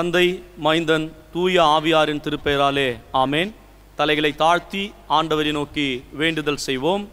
தந்தை மைந்தன் தூய ஆவியாரின் திருப்பெயராலே ஆமேன் தலைகளை தாழ்த்தி ஆண்டவரை நோக்கி வேண்டுதல் செய்வோம்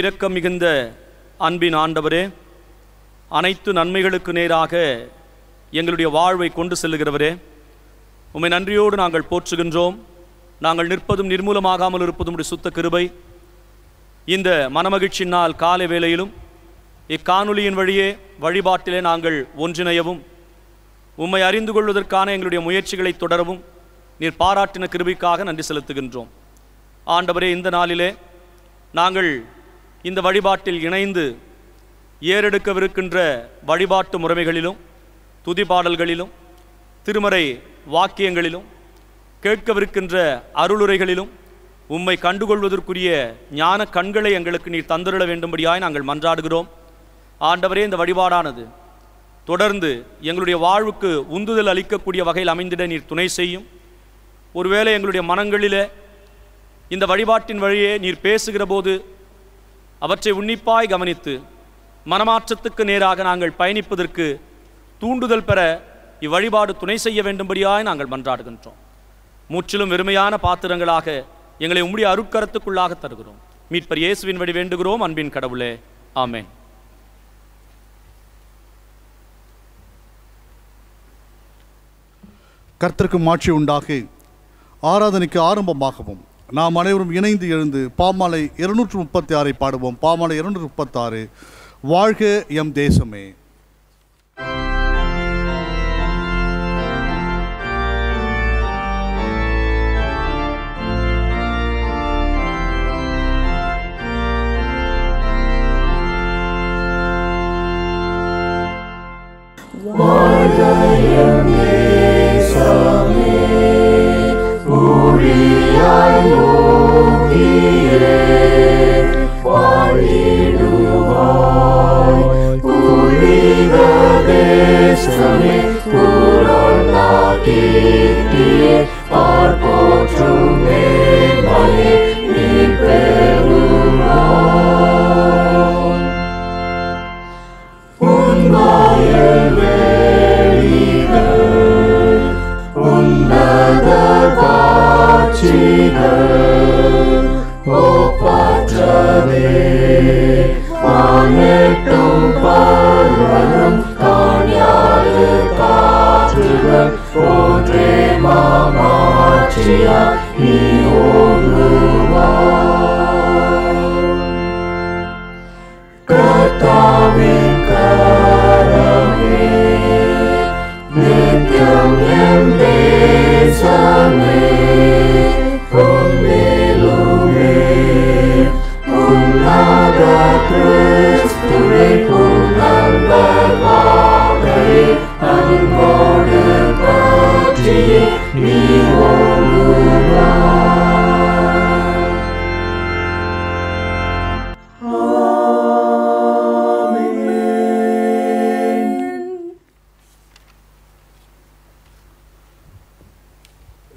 இரக்கம் மிகுந்த அன்பின் ஆண்டவரே அனைத்து நன்மைகளுக்கு நேராக எங்களுடைய வாழ்வை கொண்டு செல்லுகிறவரே உண்மை நன்றியோடு நாங்கள் போற்றுகின்றோம் நாங்கள் நிற்பதும் நிர்மூலமாகாமல் இருப்பதும் உடைய சுத்த கிருபை இந்த மனமகிழ்ச்சி நாள் காலை வேளையிலும் இக்காணொலியின் வழியே வழிபாட்டிலே நாங்கள் ஒன்றிணையவும் உம்மை அறிந்து கொள்வதற்கான எங்களுடைய முயற்சிகளை தொடரவும் நீர் பாராட்டின கிருபிக்காக நன்றி செலுத்துகின்றோம் ஆண்டவரே இந்த நாளிலே நாங்கள் இந்த வழிபாட்டில் இணைந்து ஏறெடுக்கவிருக்கின்ற வழிபாட்டு முறைமைகளிலும் துதிப்பாடல்களிலும் திருமறை வாக்கியங்களிலும் கேட்கவிருக்கின்ற அருளுரைகளிலும் உம்மை கண்டுகொள்வதற்குரிய ஞான கண்களை எங்களுக்கு நீர் தந்துருள வேண்டும்படியாய் நாங்கள் மன்றாடுகிறோம் ஆண்டவரே இந்த வழிபாடானது தொடர்ந்து எங்களுடைய வாழ்வுக்கு உந்துதல் அளிக்கக்கூடிய வகையில் அமைந்திட நீர் துணை செய்யும் ஒருவேளை எங்களுடைய மனங்களில் இந்த வழிபாட்டின் வழியே நீர் பேசுகிற போது அவற்றை உன்னிப்பாய் கவனித்து மனமாற்றத்துக்கு நேராக நாங்கள் பயணிப்பதற்கு தூண்டுதல் பெற இவ்வழிபாடு துணை செய்ய வேண்டும்படியாய் நாங்கள் மன்றாடுகின்றோம் முற்றிலும் வெறுமையான பாத்திரங்களாக எங்களை உம்முடைய அருக்கரத்துக்குள்ளாக தருகிறோம் மீட்பர் இயேசுவின் வழி வேண்டுகிறோம் அன்பின் கடவுளே ஆமேன் கர்த்தருக்கு மாட்சி உண்டாகி ஆராதனைக்கு ஆரம்பமாகவும் நாம் அனைவரும் இணைந்து எழுந்து பாமாலை இருநூற்று முப்பத்தி ஆறை பாடுவோம் பாமாலை இருநூற்று முப்பத்தாறு வாழ்க எம் தேசமே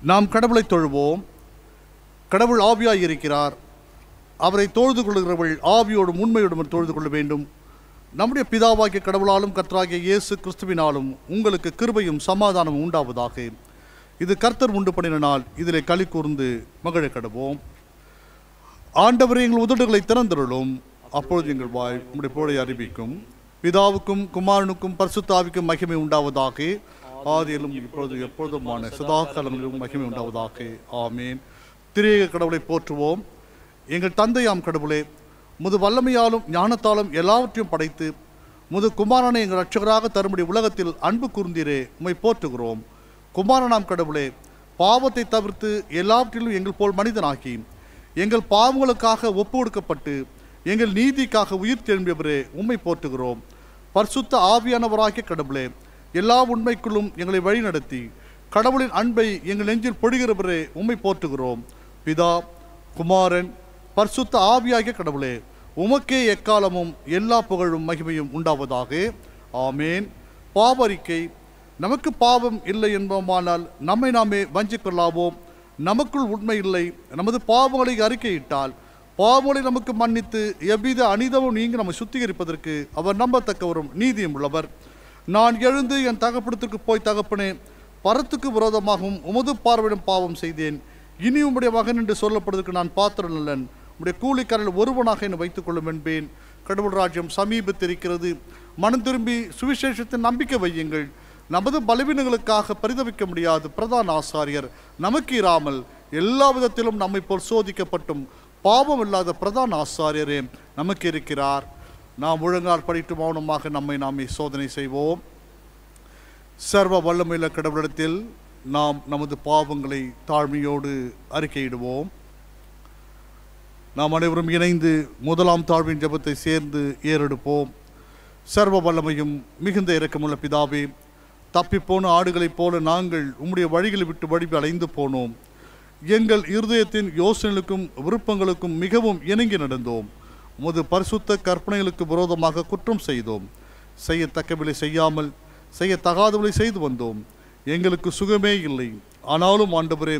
நாம் கடவுளை தொழுவோம் கடவுள் ஆவியாக இருக்கிறார் அவரை தொழுது கொள்கிறவள் ஆவியோடும் உண்மையோடும் தொழுது கொள்ள வேண்டும் நம்முடைய பிதாவாகிய கடவுளாலும் கர்த்தராகிய இயேசு கிறிஸ்துவினாலும் உங்களுக்கு கிருபையும் சமாதானமும் உண்டாவதாக இது கர்த்தர் உண்டு பண்ணினால் இதிலே களி கூர்ந்து மகளை கடவோம் ஆண்டவர் எங்கள் உதடுகளை திறந்துருளும் அப்பொழுது எங்கள் வாய் உங்களுடைய போலை அறிவிக்கும் பிதாவுக்கும் குமாரனுக்கும் பரிசுத்தாவிக்கும் மகிமை உண்டாவதாக ஆதியிலும் இப்பொழுது எப்பொழுதுமான சதா காலங்களிலும் மகிமை உண்டாவதாக ஆமேன் திரியக கடவுளை போற்றுவோம் எங்கள் தந்தையாம் கடவுளே முது வல்லமையாலும் ஞானத்தாலும் எல்லாவற்றையும் படைத்து முது குமாரனை எங்கள் ரட்சகராக தரும்படி உலகத்தில் அன்பு குருந்திரே உம்மை போற்றுகிறோம் குமாரனாம் கடவுளே பாவத்தை தவிர்த்து எல்லாவற்றிலும் எங்கள் போல் மனிதனாகி எங்கள் பாவங்களுக்காக ஒப்பு கொடுக்கப்பட்டு எங்கள் நீதிக்காக உயிர் திரும்பியவரே உம்மை போற்றுகிறோம் பரிசுத்த ஆவியானவராகிய கடவுளே எல்லா உண்மைக்குள்ளும் எங்களை வழிநடத்தி கடவுளின் அன்பை எங்கள் நெஞ்சில் பொடுகிறவரே உண்மை போற்றுகிறோம் பிதா குமாரன் பர்சுத்த ஆவியாகிய கடவுளே உமக்கே எக்காலமும் எல்லா புகழும் மகிமையும் உண்டாவதாக ஆமேன் பாவரிக்கை நமக்கு பாவம் இல்லை என்போமானால் நம்மை நாமே வஞ்சிக்கொள்ளாவோம் நமக்குள் உண்மை இல்லை நமது பாவங்களை அறிக்கையிட்டால் பாவங்களை நமக்கு மன்னித்து எவ்வித அனிதமும் நீங்கி நம்மை சுத்திகரிப்பதற்கு அவர் நம்பத்தக்கவரும் நீதியும் உள்ளவர் நான் எழுந்து என் தகப்படத்திற்கு போய் தகப்பனே பரத்துக்கு விரோதமாகவும் உமது பார்வையிடம் பாவம் செய்தேன் இனி உம்முடைய மகன் என்று சொல்லப்படுவதற்கு நான் பாத்திரம் அல்லன் உடைய கூலிக்காரர்கள் ஒருவனாக என்னை வைத்துக்கொள்ளும் என்பேன் கடவுள் ராஜ்யம் சமீபத்திருக்கிறது மனம் திரும்பி சுவிசேஷத்தை நம்பிக்கை வையுங்கள் நமது பலவீனங்களுக்காக பரிதவிக்க முடியாது பிரதான ஆசாரியர் நமக்கு இராமல் எல்லா விதத்திலும் நம்மை போல் சோதிக்கப்பட்டும் பாவம் இல்லாத பிரதான ஆசாரியரே நமக்கு இருக்கிறார் நாம் ஒழுங்கால் படித்து மௌனமாக நம்மை நாம் சோதனை செய்வோம் சர்வ வல்லமையில கடவுளிடத்தில் நாம் நமது பாவங்களை தாழ்மையோடு அறிக்கையிடுவோம் நாம் அனைவரும் இணைந்து முதலாம் தாழ்வின் ஜபத்தை சேர்ந்து ஏறெடுப்போம் சர்வ வல்லமையும் மிகுந்த இறக்கமுள்ள பிதாவே தப்பிப்போன ஆடுகளைப் போல நாங்கள் உம்முடைய வழிகளை விட்டு வழிவு அலைந்து போனோம் எங்கள் இருதயத்தின் யோசனைகளுக்கும் விருப்பங்களுக்கும் மிகவும் இணங்கி நடந்தோம் உமது பரிசுத்த கற்பனைகளுக்கு விரோதமாக குற்றம் செய்தோம் செய்யத்தக்கவிலை செய்யாமல் செய்யத்தகாதவளை செய்து வந்தோம் எங்களுக்கு சுகமே இல்லை ஆனாலும் ஆண்டவரே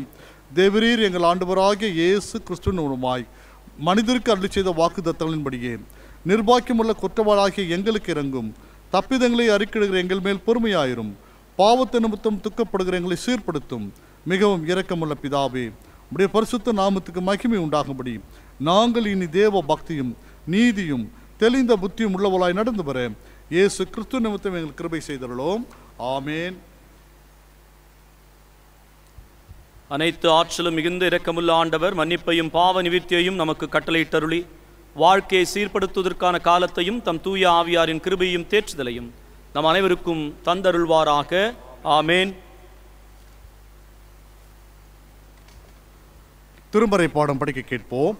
தேவரீர் எங்கள் ஆண்டவராகிய இயேசு கிறிஸ்துவனுமாய் மனிதருக்கு அருளி செய்த வாக்கு தத்தங்களின்படியே நிர்பாக்கியமுள்ள குற்றவாளாகிய எங்களுக்கு இறங்கும் தப்பிதங்களை அறிக்கிடுகிற எங்கள் மேல் பொறுமையாயிரும் பாவத்தை நிமித்தம் துக்கப்படுகிற எங்களை சீர்படுத்தும் மிகவும் இரக்கமுள்ள பிதாவே உடைய பரிசுத்த நாமத்துக்கு மகிமை உண்டாகும்படி நாங்கள் இனி தேவ பக்தியும் நீதியும் தெளிந்த புத்தியும் உள்ளவளாய் நடந்து வர இயேசு கிறிஸ்து நிமித்தம் எங்கள் கிருபை செய்தருளோம் ஆமேன் அனைத்து ஆற்றலும் மிகுந்த இரக்கமுள்ள ஆண்டவர் மன்னிப்பையும் பாவ நிவர்த்தியையும் நமக்கு கட்டளையிட்டருளி வாழ்க்கையை சீர்படுத்துவதற்கான காலத்தையும் தம் தூய ஆவியாரின் கிருபையும் தேற்றுதலையும் நம் அனைவருக்கும் தந்தருள்வாராக ஆமேன் திருமறை பாடம் படிக்க கேட்போம்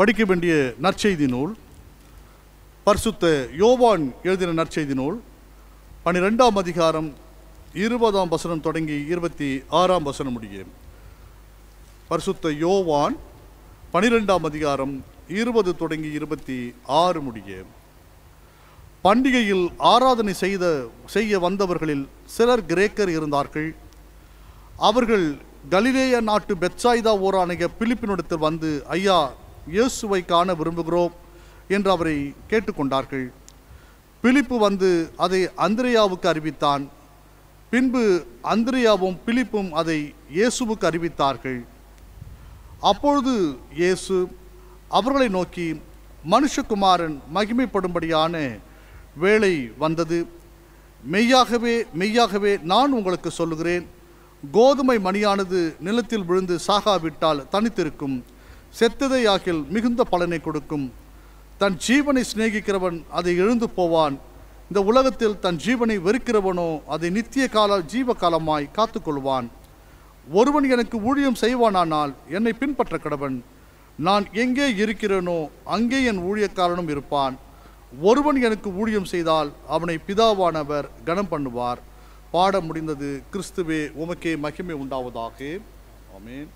படிக்க வேண்டிய நற்செய்தி நூல் பரிசுத்த யோவான் எழுதின நற்செய்தி நூல் பனிரெண்டாம் அதிகாரம் இருபதாம் வசனம் தொடங்கி இருபத்தி ஆறாம் வசனம் முடியும் பரிசுத்த யோவான் பனிரெண்டாம் அதிகாரம் இருபது தொடங்கி இருபத்தி ஆறு முடிய பண்டிகையில் ஆராதனை செய்த செய்ய வந்தவர்களில் சிலர் கிரேக்கர் இருந்தார்கள் அவர்கள் கலிலேய நாட்டு பெட்சாய்தா ஓராணைய பிலிப்பினிடத்தில் வந்து ஐயா இயேசுவை காண விரும்புகிறோம் என்று அவரை கேட்டுக்கொண்டார்கள் பிலிப்பு வந்து அதை அந்திரியாவுக்கு அறிவித்தான் பின்பு அந்திரியாவும் பிலிப்பும் அதை இயேசுவுக்கு அறிவித்தார்கள் அப்பொழுது இயேசு அவர்களை நோக்கி மனுஷகுமாரன் மகிமைப்படும்படியான வேலை வந்தது மெய்யாகவே மெய்யாகவே நான் உங்களுக்கு சொல்லுகிறேன் கோதுமை மணியானது நிலத்தில் விழுந்து சாகாவிட்டால் தனித்திருக்கும் செத்ததை ஆக்கில் மிகுந்த பலனை கொடுக்கும் தன் ஜீவனை சிநேகிக்கிறவன் அதை எழுந்து போவான் இந்த உலகத்தில் தன் ஜீவனை வெறுக்கிறவனோ அதை நித்திய கால ஜீவகாலமாய் காத்துக்கொள்வான் ஒருவன் எனக்கு ஊழியம் செய்வானானால் என்னை பின்பற்ற கடவன் நான் எங்கே இருக்கிறேனோ அங்கே என் ஊழியக்காரனும் இருப்பான் ஒருவன் எனக்கு ஊழியம் செய்தால் அவனை பிதாவானவர் கனம் பண்ணுவார் பாட முடிந்தது கிறிஸ்துவே உமக்கே மகிமை உண்டாவதாக ஆமேன்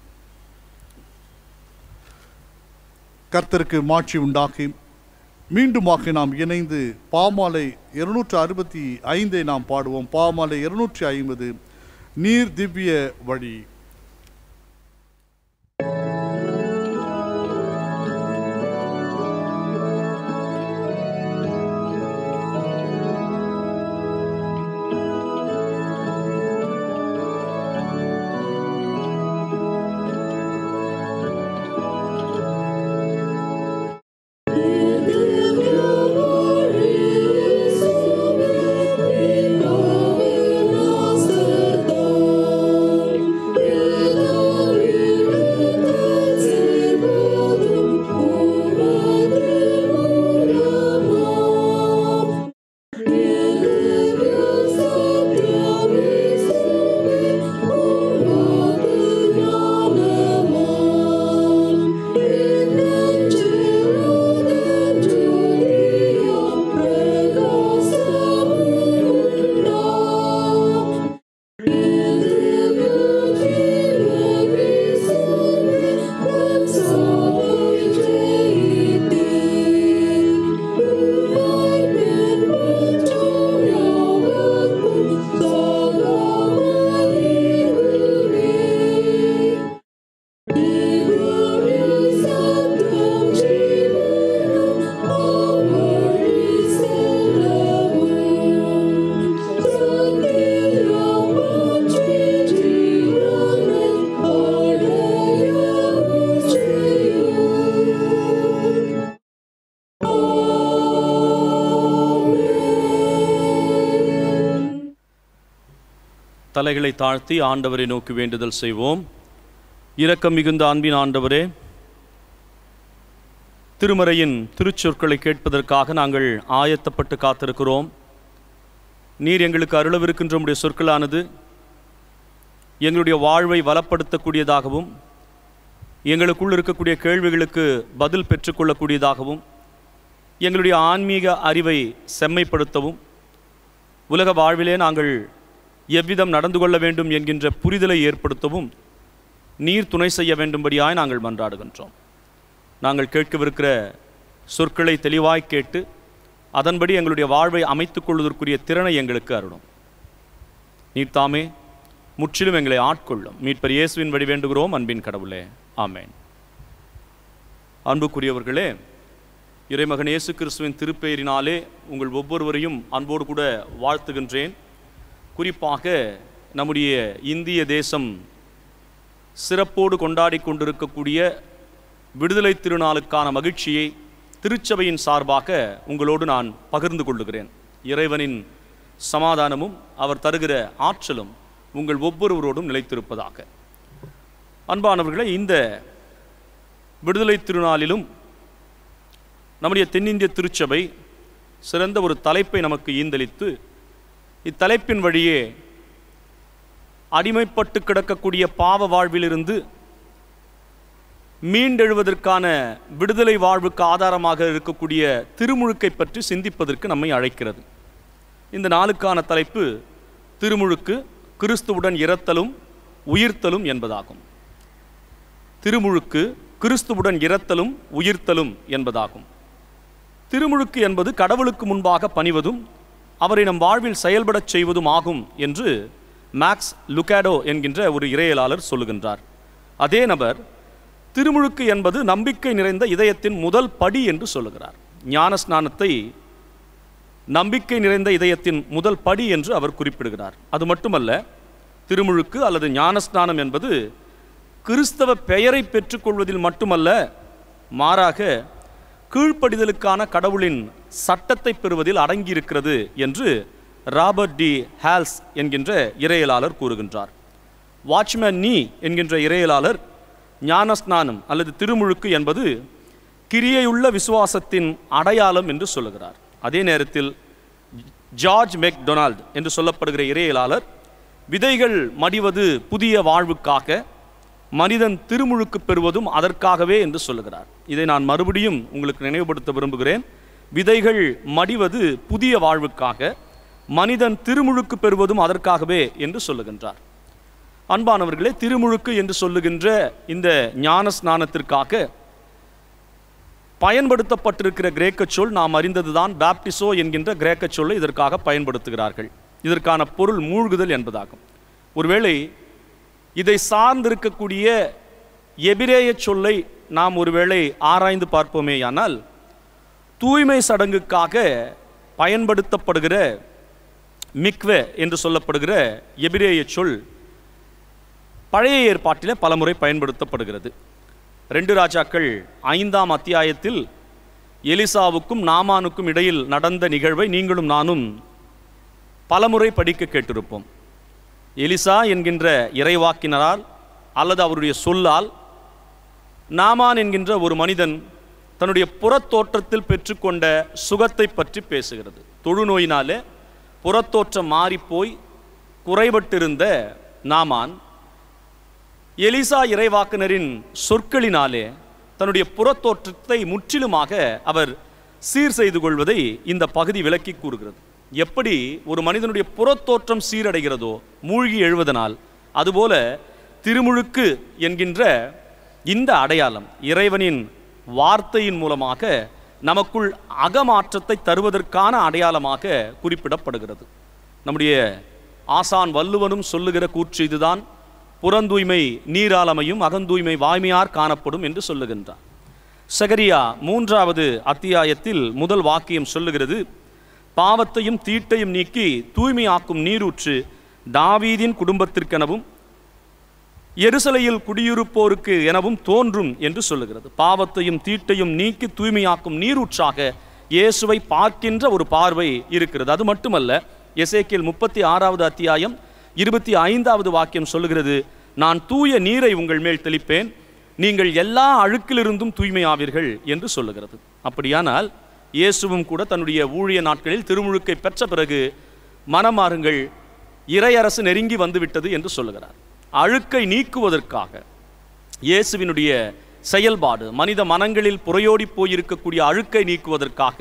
கர்த்தருக்கு மாட்சி உண்டாக்கி மீண்டுமாக நாம் இணைந்து பாமாலை இருநூற்று அறுபத்தி ஐந்தை நாம் பாடுவோம் பாமாலை இருநூற்றி ஐம்பது நீர் திவ்ய வழி தலைகளை தாழ்த்தி ஆண்டவரை நோக்கி வேண்டுதல் செய்வோம் இரக்கம் மிகுந்த அன்பின் ஆண்டவரே திருமறையின் திருச்சொற்களை கேட்பதற்காக நாங்கள் ஆயத்தப்பட்டு காத்திருக்கிறோம் நீர் எங்களுக்கு அருளவிருக்கின்ற உடைய சொற்களானது எங்களுடைய வாழ்வை வளப்படுத்தக்கூடியதாகவும் எங்களுக்குள் இருக்கக்கூடிய கேள்விகளுக்கு பதில் பெற்றுக்கொள்ளக்கூடியதாகவும் எங்களுடைய ஆன்மீக அறிவை செம்மைப்படுத்தவும் உலக வாழ்விலே நாங்கள் எவ்விதம் நடந்து கொள்ள வேண்டும் என்கின்ற புரிதலை ஏற்படுத்தவும் நீர் துணை செய்ய வேண்டும்படியாய் நாங்கள் மன்றாடுகின்றோம் நாங்கள் கேட்கவிருக்கிற சொற்களை தெளிவாய் கேட்டு அதன்படி எங்களுடைய வாழ்வை அமைத்துக் கொள்வதற்குரிய திறனை எங்களுக்கு அருணும் நீர் தாமே முற்றிலும் எங்களை ஆட்கொள்ளும் மீட்பர் இயேசுவின் வழி வேண்டுகிறோம் அன்பின் கடவுளே ஆமேன் அன்புக்குரியவர்களே இறைமகன் இயேசு கிறிஸ்துவின் திருப்பெயரினாலே உங்கள் ஒவ்வொருவரையும் அன்போடு கூட வாழ்த்துகின்றேன் குறிப்பாக நம்முடைய இந்திய தேசம் சிறப்போடு கொண்டாடி கொண்டிருக்கக்கூடிய விடுதலை திருநாளுக்கான மகிழ்ச்சியை திருச்சபையின் சார்பாக உங்களோடு நான் பகிர்ந்து கொள்ளுகிறேன் இறைவனின் சமாதானமும் அவர் தருகிற ஆற்றலும் உங்கள் ஒவ்வொருவரோடும் நிலைத்திருப்பதாக அன்பானவர்களே இந்த விடுதலை திருநாளிலும் நம்முடைய தென்னிந்திய திருச்சபை சிறந்த ஒரு தலைப்பை நமக்கு ஈந்தளித்து இத்தலைப்பின் வழியே அடிமைப்பட்டு கிடக்கக்கூடிய பாவ வாழ்விலிருந்து மீண்டெழுவதற்கான விடுதலை வாழ்வுக்கு ஆதாரமாக இருக்கக்கூடிய திருமுழுக்கை பற்றி சிந்திப்பதற்கு நம்மை அழைக்கிறது இந்த நாளுக்கான தலைப்பு திருமுழுக்கு கிறிஸ்துவுடன் இறத்தலும் உயிர்த்தலும் என்பதாகும் திருமுழுக்கு கிறிஸ்துவுடன் இறத்தலும் உயிர்த்தலும் என்பதாகும் திருமுழுக்கு என்பது கடவுளுக்கு முன்பாக பணிவதும் அவரை நம் வாழ்வில் செயல்படச் செய்வதும் ஆகும் என்று மேக்ஸ் லுகேடோ என்கின்ற ஒரு இறையலாளர் சொல்லுகின்றார் அதே நபர் திருமுழுக்கு என்பது நம்பிக்கை நிறைந்த இதயத்தின் முதல் படி என்று சொல்லுகிறார் ஞான ஸ்நானத்தை நம்பிக்கை நிறைந்த இதயத்தின் முதல் படி என்று அவர் குறிப்பிடுகிறார் அது மட்டுமல்ல திருமுழுக்கு அல்லது ஞானஸ்நானம் என்பது கிறிஸ்தவ பெயரை பெற்றுக்கொள்வதில் மட்டுமல்ல மாறாக கீழ்ப்படிதலுக்கான கடவுளின் சட்டத்தை பெறுவதில் அடங்கியிருக்கிறது என்று ராபர்ட் டி ஹால்ஸ் என்கின்ற இறையலாளர் கூறுகின்றார் வாட்ச்மேன் நீ என்கின்ற இறையலாளர் ஞானஸ்நானம் அல்லது திருமுழுக்கு என்பது கிரியையுள்ள விசுவாசத்தின் அடையாளம் என்று சொல்லுகிறார் அதே நேரத்தில் ஜார்ஜ் மெக் டொனால்டு என்று சொல்லப்படுகிற இறையலாளர் விதைகள் மடிவது புதிய வாழ்வுக்காக மனிதன் திருமுழுக்கு பெறுவதும் அதற்காகவே என்று சொல்லுகிறார் இதை நான் மறுபடியும் உங்களுக்கு நினைவுபடுத்த விரும்புகிறேன் விதைகள் மடிவது புதிய வாழ்வுக்காக மனிதன் திருமுழுக்கு பெறுவதும் அதற்காகவே என்று சொல்லுகின்றார் அன்பானவர்களே திருமுழுக்கு என்று சொல்லுகின்ற இந்த ஞான ஸ்நானத்திற்காக பயன்படுத்தப்பட்டிருக்கிற கிரேக்க சொல் நாம் அறிந்ததுதான் பேப்டிசோ என்கின்ற கிரேக்க சொல்லை இதற்காக பயன்படுத்துகிறார்கள் இதற்கான பொருள் மூழ்குதல் என்பதாகும் ஒருவேளை இதை சார்ந்திருக்கக்கூடிய எபிரேய சொல்லை நாம் ஒருவேளை ஆராய்ந்து பார்ப்போமேயானால் தூய்மை சடங்குக்காக பயன்படுத்தப்படுகிற மிக்வ என்று சொல்லப்படுகிற எபிரேய சொல் பழைய ஏற்பாட்டில் பலமுறை பயன்படுத்தப்படுகிறது ரெண்டு ராஜாக்கள் ஐந்தாம் அத்தியாயத்தில் எலிசாவுக்கும் நாமானுக்கும் இடையில் நடந்த நிகழ்வை நீங்களும் நானும் பலமுறை படிக்க கேட்டிருப்போம் எலிசா என்கின்ற இறைவாக்கினரால் அல்லது அவருடைய சொல்லால் நாமான் என்கின்ற ஒரு மனிதன் தன்னுடைய புறத்தோற்றத்தில் பெற்றுக்கொண்ட சுகத்தை பற்றி பேசுகிறது தொழுநோயினாலே புறத்தோற்றம் மாறிப்போய் குறைபட்டிருந்த நாமான் எலிசா இறைவாக்குனரின் சொற்களினாலே தன்னுடைய புறத்தோற்றத்தை முற்றிலுமாக அவர் சீர் செய்து கொள்வதை இந்த பகுதி விளக்கி கூறுகிறது எப்படி ஒரு மனிதனுடைய புறத்தோற்றம் சீரடைகிறதோ மூழ்கி எழுவதனால் அதுபோல திருமுழுக்கு என்கின்ற இந்த அடையாளம் இறைவனின் வார்த்தையின் மூலமாக நமக்குள் அகமாற்றத்தை தருவதற்கான அடையாளமாக குறிப்பிடப்படுகிறது நம்முடைய ஆசான் வள்ளுவனும் சொல்லுகிற கூற்று இதுதான் புறந்தூய்மை நீராளமையும் அகந்தூய்மை வாய்மையார் காணப்படும் என்று சொல்லுகின்றார் சகரியா மூன்றாவது அத்தியாயத்தில் முதல் வாக்கியம் சொல்லுகிறது பாவத்தையும் தீட்டையும் நீக்கி தூய்மையாக்கும் நீரூற்று தாவீதின் குடும்பத்திற்கெனவும் எருசலையில் குடியிருப்போருக்கு எனவும் தோன்றும் என்று சொல்லுகிறது பாவத்தையும் தீட்டையும் நீக்கி தூய்மையாக்கும் நீரூற்றாக இயேசுவை பார்க்கின்ற ஒரு பார்வை இருக்கிறது அது மட்டுமல்ல எசேக்கியல் முப்பத்தி ஆறாவது அத்தியாயம் இருபத்தி ஐந்தாவது வாக்கியம் சொல்லுகிறது நான் தூய நீரை உங்கள் மேல் தெளிப்பேன் நீங்கள் எல்லா அழுக்கிலிருந்தும் தூய்மையாவீர்கள் என்று சொல்லுகிறது அப்படியானால் இயேசுவும் கூட தன்னுடைய ஊழிய நாட்களில் திருமுழுக்கை பெற்ற பிறகு மனமாறுங்கள் இறையரசு நெருங்கி வந்துவிட்டது என்று சொல்லுகிறார் அழுக்கை நீக்குவதற்காக இயேசுவினுடைய செயல்பாடு மனித மனங்களில் புறையோடி போயிருக்கக்கூடிய அழுக்கை நீக்குவதற்காக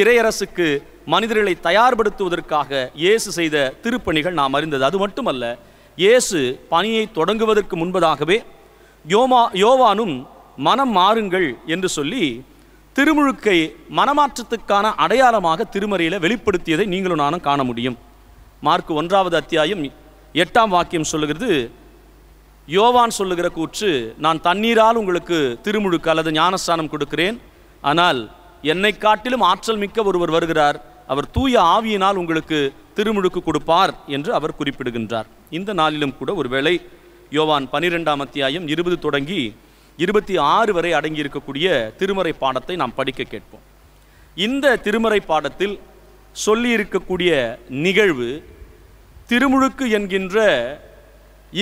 இறையரசுக்கு மனிதர்களை தயார்படுத்துவதற்காக இயேசு செய்த திருப்பணிகள் நாம் அறிந்தது அது மட்டுமல்ல இயேசு பணியை தொடங்குவதற்கு முன்பதாகவே யோமா யோவானும் மனம் மாறுங்கள் என்று சொல்லி திருமுழுக்கை மனமாற்றத்துக்கான அடையாளமாக திருமறையில் வெளிப்படுத்தியதை நீங்களும் நானும் காண முடியும் மார்க் ஒன்றாவது அத்தியாயம் எட்டாம் வாக்கியம் சொல்லுகிறது யோவான் சொல்லுகிற கூற்று நான் தண்ணீரால் உங்களுக்கு திருமுழுக்கு அல்லது ஞானஸ்தானம் கொடுக்கிறேன் ஆனால் என்னை காட்டிலும் ஆற்றல் மிக்க ஒருவர் வருகிறார் அவர் தூய ஆவியினால் உங்களுக்கு திருமுழுக்கு கொடுப்பார் என்று அவர் குறிப்பிடுகின்றார் இந்த நாளிலும் கூட ஒருவேளை யோவான் பனிரெண்டாம் அத்தியாயம் இருபது தொடங்கி இருபத்தி ஆறு வரை அடங்கியிருக்கக்கூடிய திருமறை பாடத்தை நாம் படிக்க கேட்போம் இந்த திருமறை பாடத்தில் சொல்லியிருக்கக்கூடிய நிகழ்வு திருமுழுக்கு என்கின்ற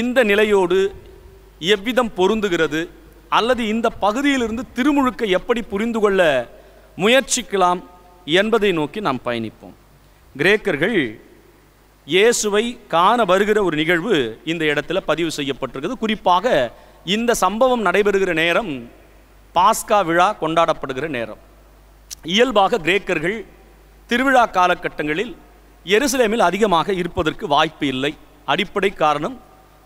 இந்த நிலையோடு எவ்விதம் பொருந்துகிறது அல்லது இந்த பகுதியிலிருந்து திருமுழுக்கை எப்படி புரிந்து கொள்ள முயற்சிக்கலாம் என்பதை நோக்கி நாம் பயணிப்போம் கிரேக்கர்கள் இயேசுவை காண வருகிற ஒரு நிகழ்வு இந்த இடத்துல பதிவு செய்யப்பட்டிருக்கிறது குறிப்பாக இந்த சம்பவம் நடைபெறுகிற நேரம் பாஸ்கா விழா கொண்டாடப்படுகிற நேரம் இயல்பாக கிரேக்கர்கள் திருவிழா காலகட்டங்களில் எருசலேமில் அதிகமாக இருப்பதற்கு வாய்ப்பு இல்லை அடிப்படை காரணம்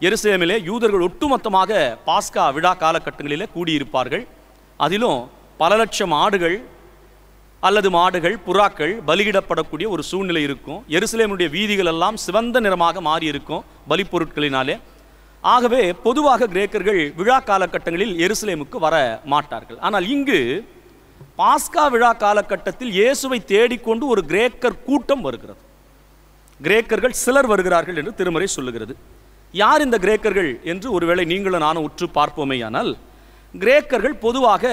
எருசலேமிலே யூதர்கள் ஒட்டுமொத்தமாக பாஸ்கா விழா காலகட்டங்களிலே கூடியிருப்பார்கள் அதிலும் பல லட்சம் ஆடுகள் அல்லது மாடுகள் புறாக்கள் பலியிடப்படக்கூடிய ஒரு சூழ்நிலை இருக்கும் எருசலேமுடைய வீதிகள் எல்லாம் சிவந்த நிறமாக மாறியிருக்கும் பலிப்பொருட்களினாலே ஆகவே பொதுவாக கிரேக்கர்கள் விழா காலகட்டங்களில் எருசலேமுக்கு வர மாட்டார்கள் ஆனால் இங்கு பாஸ்கா விழா காலகட்டத்தில் இயேசுவை தேடிக்கொண்டு ஒரு கிரேக்கர் கூட்டம் வருகிறது கிரேக்கர்கள் சிலர் வருகிறார்கள் என்று திருமறை சொல்லுகிறது யார் இந்த கிரேக்கர்கள் என்று ஒருவேளை நீங்களும் நானும் உற்று பார்ப்போமேயானால் கிரேக்கர்கள் பொதுவாக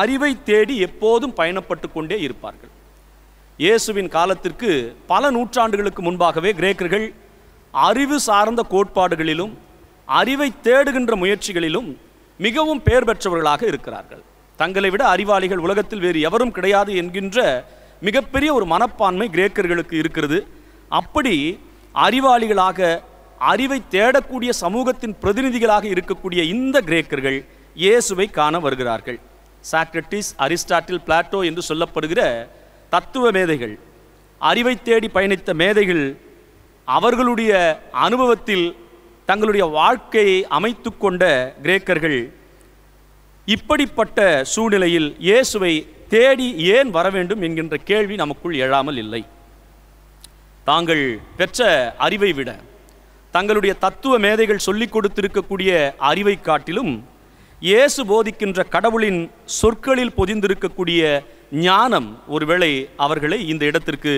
அறிவை தேடி எப்போதும் பயணப்பட்டு கொண்டே இருப்பார்கள் இயேசுவின் காலத்திற்கு பல நூற்றாண்டுகளுக்கு முன்பாகவே கிரேக்கர்கள் அறிவு சார்ந்த கோட்பாடுகளிலும் அறிவை தேடுகின்ற முயற்சிகளிலும் மிகவும் பெயர் பெற்றவர்களாக இருக்கிறார்கள் தங்களை விட அறிவாளிகள் உலகத்தில் வேறு எவரும் கிடையாது என்கின்ற மிகப்பெரிய ஒரு மனப்பான்மை கிரேக்கர்களுக்கு இருக்கிறது அப்படி அறிவாளிகளாக அறிவை தேடக்கூடிய சமூகத்தின் பிரதிநிதிகளாக இருக்கக்கூடிய இந்த கிரேக்கர்கள் இயேசுவை காண வருகிறார்கள் சாக்ரட்டிஸ் அரிஸ்டாட்டில் பிளாட்டோ என்று சொல்லப்படுகிற தத்துவ மேதைகள் அறிவை தேடி பயணித்த மேதைகள் அவர்களுடைய அனுபவத்தில் தங்களுடைய வாழ்க்கையை அமைத்து கொண்ட கிரேக்கர்கள் இப்படிப்பட்ட சூழ்நிலையில் இயேசுவை தேடி ஏன் வர வேண்டும் என்கின்ற கேள்வி நமக்குள் எழாமல் இல்லை தாங்கள் பெற்ற அறிவை விட தங்களுடைய தத்துவ மேதைகள் சொல்லிக் கொடுத்திருக்கக்கூடிய அறிவை காட்டிலும் இயேசு போதிக்கின்ற கடவுளின் சொற்களில் பொதிந்திருக்கக்கூடிய ஞானம் ஒருவேளை அவர்களை இந்த இடத்திற்கு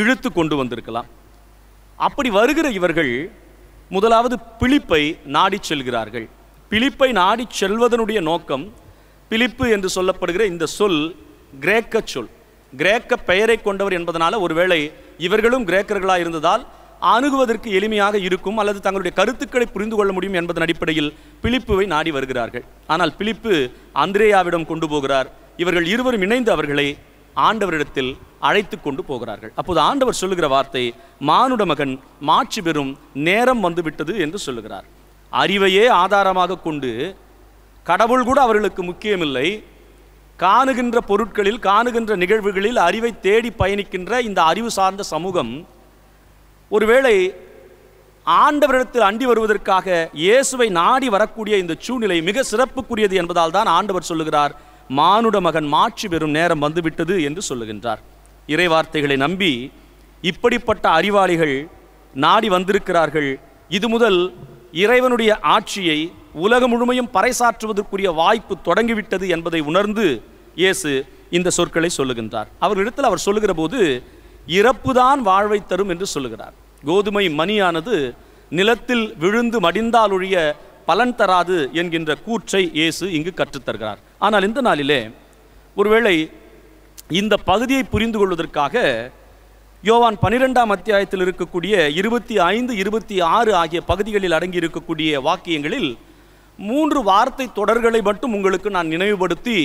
இழுத்து கொண்டு வந்திருக்கலாம் அப்படி வருகிற இவர்கள் முதலாவது பிழிப்பை நாடி செல்கிறார்கள் பிழிப்பை நாடி செல்வதனுடைய நோக்கம் பிலிப்பு என்று சொல்லப்படுகிற இந்த சொல் கிரேக்க சொல் கிரேக்க பெயரை கொண்டவர் என்பதனால் ஒருவேளை இவர்களும் கிரேக்கர்களாக இருந்ததால் அணுகுவதற்கு எளிமையாக இருக்கும் அல்லது தங்களுடைய கருத்துக்களை புரிந்து கொள்ள முடியும் என்பதன் அடிப்படையில் பிழிப்புவை நாடி வருகிறார்கள் ஆனால் பிலிப்பு அந்திரேயாவிடம் கொண்டு போகிறார் இவர்கள் இருவரும் இணைந்து அவர்களை ஆண்டவரிடத்தில் அழைத்து கொண்டு போகிறார்கள் அப்போது ஆண்டவர் சொல்லுகிற வார்த்தை மானுட மகன் மாட்சி பெறும் நேரம் வந்துவிட்டது என்று சொல்லுகிறார் அறிவையே ஆதாரமாக கொண்டு கடவுள் கூட அவர்களுக்கு முக்கியமில்லை காணுகின்ற பொருட்களில் காணுகின்ற நிகழ்வுகளில் அறிவை தேடி பயணிக்கின்ற இந்த அறிவு சார்ந்த சமூகம் ஒருவேளை ஆண்டவரிடத்தில் அண்டி வருவதற்காக இயேசுவை நாடி வரக்கூடிய இந்த சூழ்நிலை மிக சிறப்புக்குரியது என்பதால் தான் ஆண்டவர் சொல்லுகிறார் மானுட மகன் மாட்சி பெறும் நேரம் வந்துவிட்டது என்று சொல்லுகின்றார் இறைவார்த்தைகளை நம்பி இப்படிப்பட்ட அறிவாளிகள் நாடி வந்திருக்கிறார்கள் இது முதல் இறைவனுடைய ஆட்சியை உலகம் முழுமையும் பறைசாற்றுவதற்குரிய வாய்ப்பு தொடங்கிவிட்டது என்பதை உணர்ந்து இயேசு இந்த சொற்களை சொல்லுகின்றார் அவர்களிடத்தில் அவர் சொல்லுகிற போது இறப்புதான் வாழ்வை தரும் என்று சொல்லுகிறார் கோதுமை மணியானது நிலத்தில் விழுந்து மடிந்தாலொழிய பலன் தராது என்கின்ற கூற்றை இயேசு இங்கு கற்றுத்தருகிறார் ஆனால் இந்த நாளிலே ஒருவேளை இந்த பகுதியை புரிந்து கொள்வதற்காக யோவான் பனிரெண்டாம் அத்தியாயத்தில் இருக்கக்கூடிய இருபத்தி ஐந்து இருபத்தி ஆறு ஆகிய பகுதிகளில் அடங்கி இருக்கக்கூடிய வாக்கியங்களில் மூன்று வார்த்தை தொடர்களை மட்டும் உங்களுக்கு நான் நினைவுபடுத்தி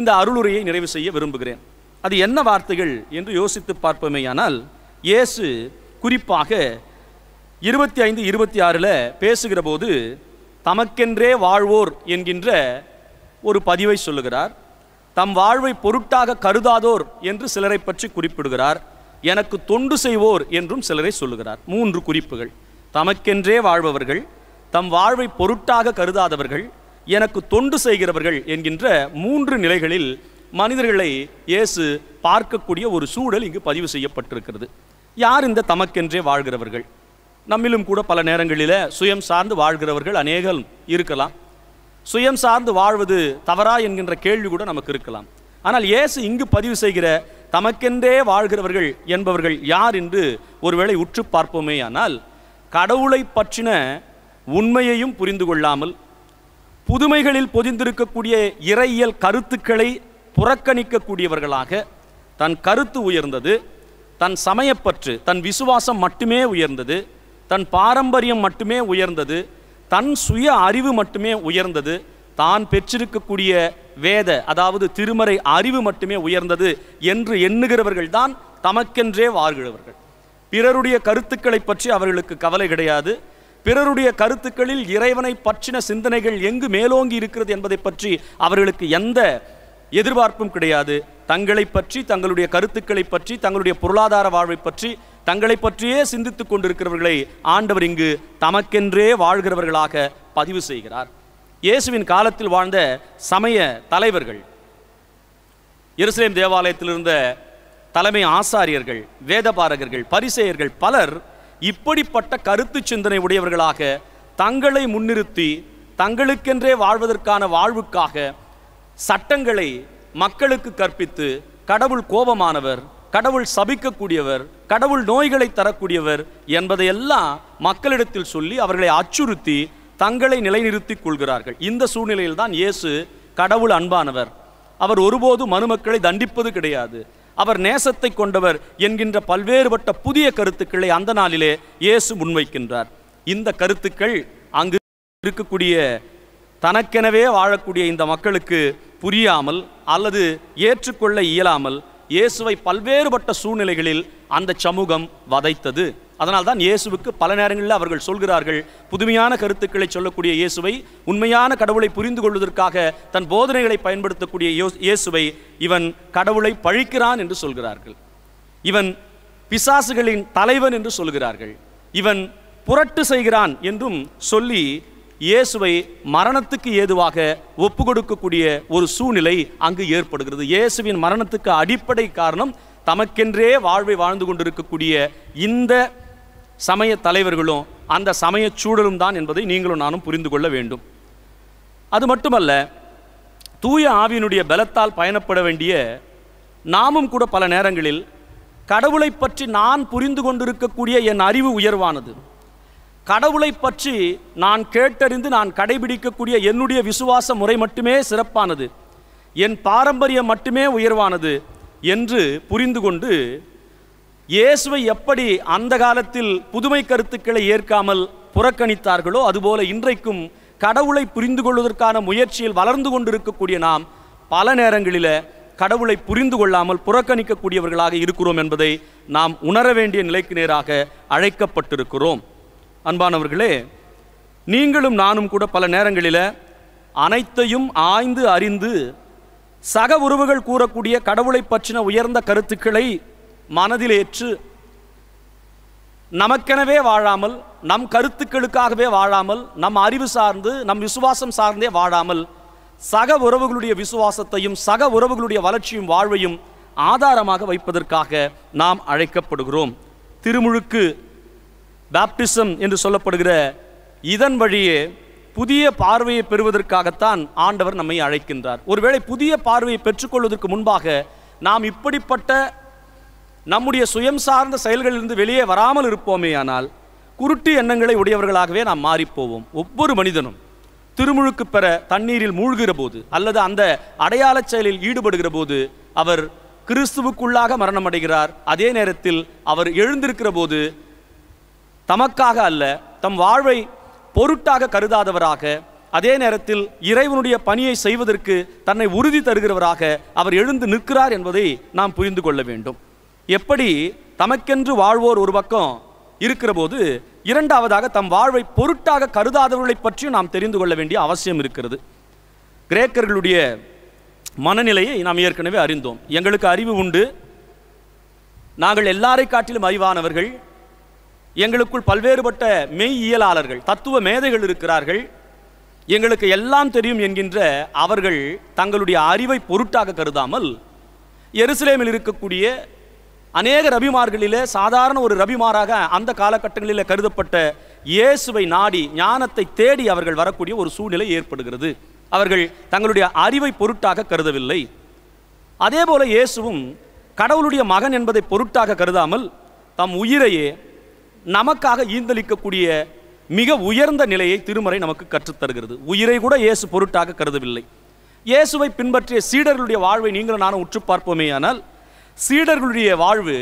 இந்த அருளுரையை நிறைவு செய்ய விரும்புகிறேன் அது என்ன வார்த்தைகள் என்று யோசித்து பார்ப்போமேயானால் இயேசு குறிப்பாக இருபத்தி ஐந்து இருபத்தி ஆறில் பேசுகிற போது தமக்கென்றே வாழ்வோர் என்கின்ற ஒரு பதிவை சொல்லுகிறார் தம் வாழ்வை பொருட்டாக கருதாதோர் என்று சிலரை பற்றி குறிப்பிடுகிறார் எனக்கு தொண்டு செய்வோர் என்றும் சிலரை சொல்லுகிறார் மூன்று குறிப்புகள் தமக்கென்றே வாழ்பவர்கள் தம் வாழ்வை பொருட்டாக கருதாதவர்கள் எனக்கு தொண்டு செய்கிறவர்கள் என்கின்ற மூன்று நிலைகளில் மனிதர்களை இயேசு பார்க்கக்கூடிய ஒரு சூழல் இங்கு பதிவு செய்யப்பட்டிருக்கிறது யார் இந்த தமக்கென்றே வாழ்கிறவர்கள் நம்மிலும் கூட பல நேரங்களில் சுயம் சார்ந்து வாழ்கிறவர்கள் அநேகம் இருக்கலாம் சுயம் சார்ந்து வாழ்வது தவறா என்கின்ற கேள்வி கூட நமக்கு இருக்கலாம் ஆனால் இயேசு இங்கு பதிவு செய்கிற தமக்கென்றே வாழ்கிறவர்கள் என்பவர்கள் யார் என்று ஒருவேளை உற்று பார்ப்போமே ஆனால் கடவுளை பற்றின உண்மையையும் புரிந்து கொள்ளாமல் புதுமைகளில் பொதிந்திருக்கக்கூடிய இறையியல் கருத்துக்களை புறக்கணிக்கக்கூடியவர்களாக தன் கருத்து உயர்ந்தது தன் சமயப்பற்று தன் விசுவாசம் மட்டுமே உயர்ந்தது தன் பாரம்பரியம் மட்டுமே உயர்ந்தது தன் சுய அறிவு மட்டுமே உயர்ந்தது தான் பெற்றிருக்கக்கூடிய வேத அதாவது திருமறை அறிவு மட்டுமே உயர்ந்தது என்று எண்ணுகிறவர்கள் தான் தமக்கென்றே வாழ்கிறவர்கள் பிறருடைய கருத்துக்களை பற்றி அவர்களுக்கு கவலை கிடையாது பிறருடைய கருத்துக்களில் இறைவனை பற்றின சிந்தனைகள் எங்கு மேலோங்கி இருக்கிறது என்பதை பற்றி அவர்களுக்கு எந்த எதிர்பார்ப்பும் கிடையாது தங்களை பற்றி தங்களுடைய கருத்துக்களை பற்றி தங்களுடைய பொருளாதார வாழ்வை பற்றி தங்களை பற்றியே சிந்தித்து கொண்டிருக்கிறவர்களை ஆண்டவர் இங்கு தமக்கென்றே வாழ்கிறவர்களாக பதிவு செய்கிறார் இயேசுவின் காலத்தில் வாழ்ந்த சமய தலைவர்கள் எருசலேம் தேவாலயத்தில் இருந்த தலைமை ஆசாரியர்கள் வேதபாரகர்கள் பரிசெயர்கள் பலர் இப்படிப்பட்ட கருத்து சிந்தனை உடையவர்களாக தங்களை முன்னிறுத்தி தங்களுக்கென்றே வாழ்வதற்கான வாழ்வுக்காக சட்டங்களை மக்களுக்கு கற்பித்து கடவுள் கோபமானவர் கடவுள் சபிக்கக்கூடியவர் கடவுள் நோய்களை தரக்கூடியவர் என்பதையெல்லாம் மக்களிடத்தில் சொல்லி அவர்களை அச்சுறுத்தி தங்களை நிலைநிறுத்திக் கொள்கிறார்கள் இந்த சூழ்நிலையில் தான் இயேசு கடவுள் அன்பானவர் அவர் ஒருபோது மனுமக்களை தண்டிப்பது கிடையாது அவர் நேசத்தை கொண்டவர் என்கின்ற பல்வேறுபட்ட புதிய கருத்துக்களை அந்த நாளிலே இயேசு முன்வைக்கின்றார் இந்த கருத்துக்கள் அங்கு இருக்கக்கூடிய தனக்கெனவே வாழக்கூடிய இந்த மக்களுக்கு புரியாமல் அல்லது ஏற்றுக்கொள்ள இயலாமல் இயேசுவை பல்வேறுபட்ட சூழ்நிலைகளில் அந்த சமூகம் வதைத்தது அதனால் தான் இயேசுவுக்கு பல நேரங்களில் அவர்கள் சொல்கிறார்கள் புதுமையான கருத்துக்களை சொல்லக்கூடிய இயேசுவை உண்மையான கடவுளை புரிந்து கொள்வதற்காக தன் போதனைகளை பயன்படுத்தக்கூடிய இயேசுவை இவன் கடவுளை பழிக்கிறான் என்று சொல்கிறார்கள் இவன் பிசாசுகளின் தலைவன் என்று சொல்கிறார்கள் இவன் புரட்டு செய்கிறான் என்றும் சொல்லி இயேசுவை மரணத்துக்கு ஏதுவாக ஒப்பு கொடுக்கக்கூடிய ஒரு சூழ்நிலை அங்கு ஏற்படுகிறது இயேசுவின் மரணத்துக்கு அடிப்படை காரணம் தமக்கென்றே வாழ்வை வாழ்ந்து கொண்டிருக்கக்கூடிய இந்த சமய தலைவர்களும் அந்த சமய சூழலும் தான் என்பதை நீங்களும் நானும் புரிந்து கொள்ள வேண்டும் அது மட்டுமல்ல தூய ஆவியினுடைய பலத்தால் பயணப்பட வேண்டிய நாமும் கூட பல நேரங்களில் கடவுளை பற்றி நான் புரிந்து கொண்டிருக்கக்கூடிய என் அறிவு உயர்வானது கடவுளை பற்றி நான் கேட்டறிந்து நான் கடைபிடிக்கக்கூடிய என்னுடைய விசுவாச முறை மட்டுமே சிறப்பானது என் பாரம்பரியம் மட்டுமே உயர்வானது என்று புரிந்து கொண்டு இயேசுவை எப்படி அந்த காலத்தில் புதுமை கருத்துக்களை ஏற்காமல் புறக்கணித்தார்களோ அதுபோல இன்றைக்கும் கடவுளை புரிந்து கொள்வதற்கான முயற்சியில் வளர்ந்து கொண்டிருக்கக்கூடிய நாம் பல நேரங்களில் கடவுளை புரிந்து கொள்ளாமல் புறக்கணிக்கக்கூடியவர்களாக இருக்கிறோம் என்பதை நாம் உணர வேண்டிய நிலைக்கு நேராக அழைக்கப்பட்டிருக்கிறோம் அன்பானவர்களே நீங்களும் நானும் கூட பல நேரங்களில் அனைத்தையும் ஆய்ந்து அறிந்து சக உறவுகள் கூறக்கூடிய கடவுளை பற்றின உயர்ந்த கருத்துக்களை மனதில் ஏற்று நமக்கெனவே வாழாமல் நம் கருத்துக்களுக்காகவே வாழாமல் நம் அறிவு சார்ந்து நம் விசுவாசம் சார்ந்தே வாழாமல் சக உறவுகளுடைய விசுவாசத்தையும் சக உறவுகளுடைய வளர்ச்சியும் வாழ்வையும் ஆதாரமாக வைப்பதற்காக நாம் அழைக்கப்படுகிறோம் திருமுழுக்கு பேப்டிசம் என்று சொல்லப்படுகிற இதன் வழியே புதிய பார்வையை பெறுவதற்காகத்தான் ஆண்டவர் நம்மை அழைக்கின்றார் ஒருவேளை புதிய பார்வையை பெற்றுக்கொள்வதற்கு முன்பாக நாம் இப்படிப்பட்ட நம்முடைய சுயம் சார்ந்த செயல்களிலிருந்து வெளியே வராமல் இருப்போமே ஆனால் குருட்டு எண்ணங்களை உடையவர்களாகவே நாம் மாறிப்போவோம் ஒவ்வொரு மனிதனும் திருமுழுக்கு பெற தண்ணீரில் மூழ்கிற போது அல்லது அந்த அடையாள செயலில் ஈடுபடுகிற போது அவர் கிறிஸ்துவுக்குள்ளாக மரணமடைகிறார் அதே நேரத்தில் அவர் எழுந்திருக்கிற போது தமக்காக அல்ல தம் வாழ்வை பொருட்டாக கருதாதவராக அதே நேரத்தில் இறைவனுடைய பணியை செய்வதற்கு தன்னை உறுதி தருகிறவராக அவர் எழுந்து நிற்கிறார் என்பதை நாம் புரிந்து கொள்ள வேண்டும் எப்படி தமக்கென்று வாழ்வோர் ஒரு பக்கம் இருக்கிற போது இரண்டாவதாக தம் வாழ்வை பொருட்டாக கருதாதவர்களை பற்றியும் நாம் தெரிந்து கொள்ள வேண்டிய அவசியம் இருக்கிறது கிரேக்கர்களுடைய மனநிலையை நாம் ஏற்கனவே அறிந்தோம் எங்களுக்கு அறிவு உண்டு நாங்கள் எல்லாரை காட்டிலும் அறிவானவர்கள் எங்களுக்குள் பல்வேறுபட்ட மெய்யியலாளர்கள் தத்துவ மேதைகள் இருக்கிறார்கள் எங்களுக்கு எல்லாம் தெரியும் என்கின்ற அவர்கள் தங்களுடைய அறிவை பொருட்டாக கருதாமல் எருசலேமில் இருக்கக்கூடிய அநேக ரபிமார்களிலே சாதாரண ஒரு ரபிமாராக அந்த காலகட்டங்களில் கருதப்பட்ட இயேசுவை நாடி ஞானத்தை தேடி அவர்கள் வரக்கூடிய ஒரு சூழ்நிலை ஏற்படுகிறது அவர்கள் தங்களுடைய அறிவை பொருட்டாக கருதவில்லை அதேபோல இயேசுவும் கடவுளுடைய மகன் என்பதை பொருட்டாக கருதாமல் தம் உயிரையே நமக்காக ஈந்தளிக்கக்கூடிய மிக உயர்ந்த நிலையை திருமறை நமக்கு கற்றுத்தருகிறது உயிரை கூட இயேசு பொருட்டாக கருதவில்லை இயேசுவை பின்பற்றிய சீடர்களுடைய வாழ்வை நீங்களும் நானும் உற்று பார்ப்போமே ஆனால் சீடர்களுடைய வாழ்வு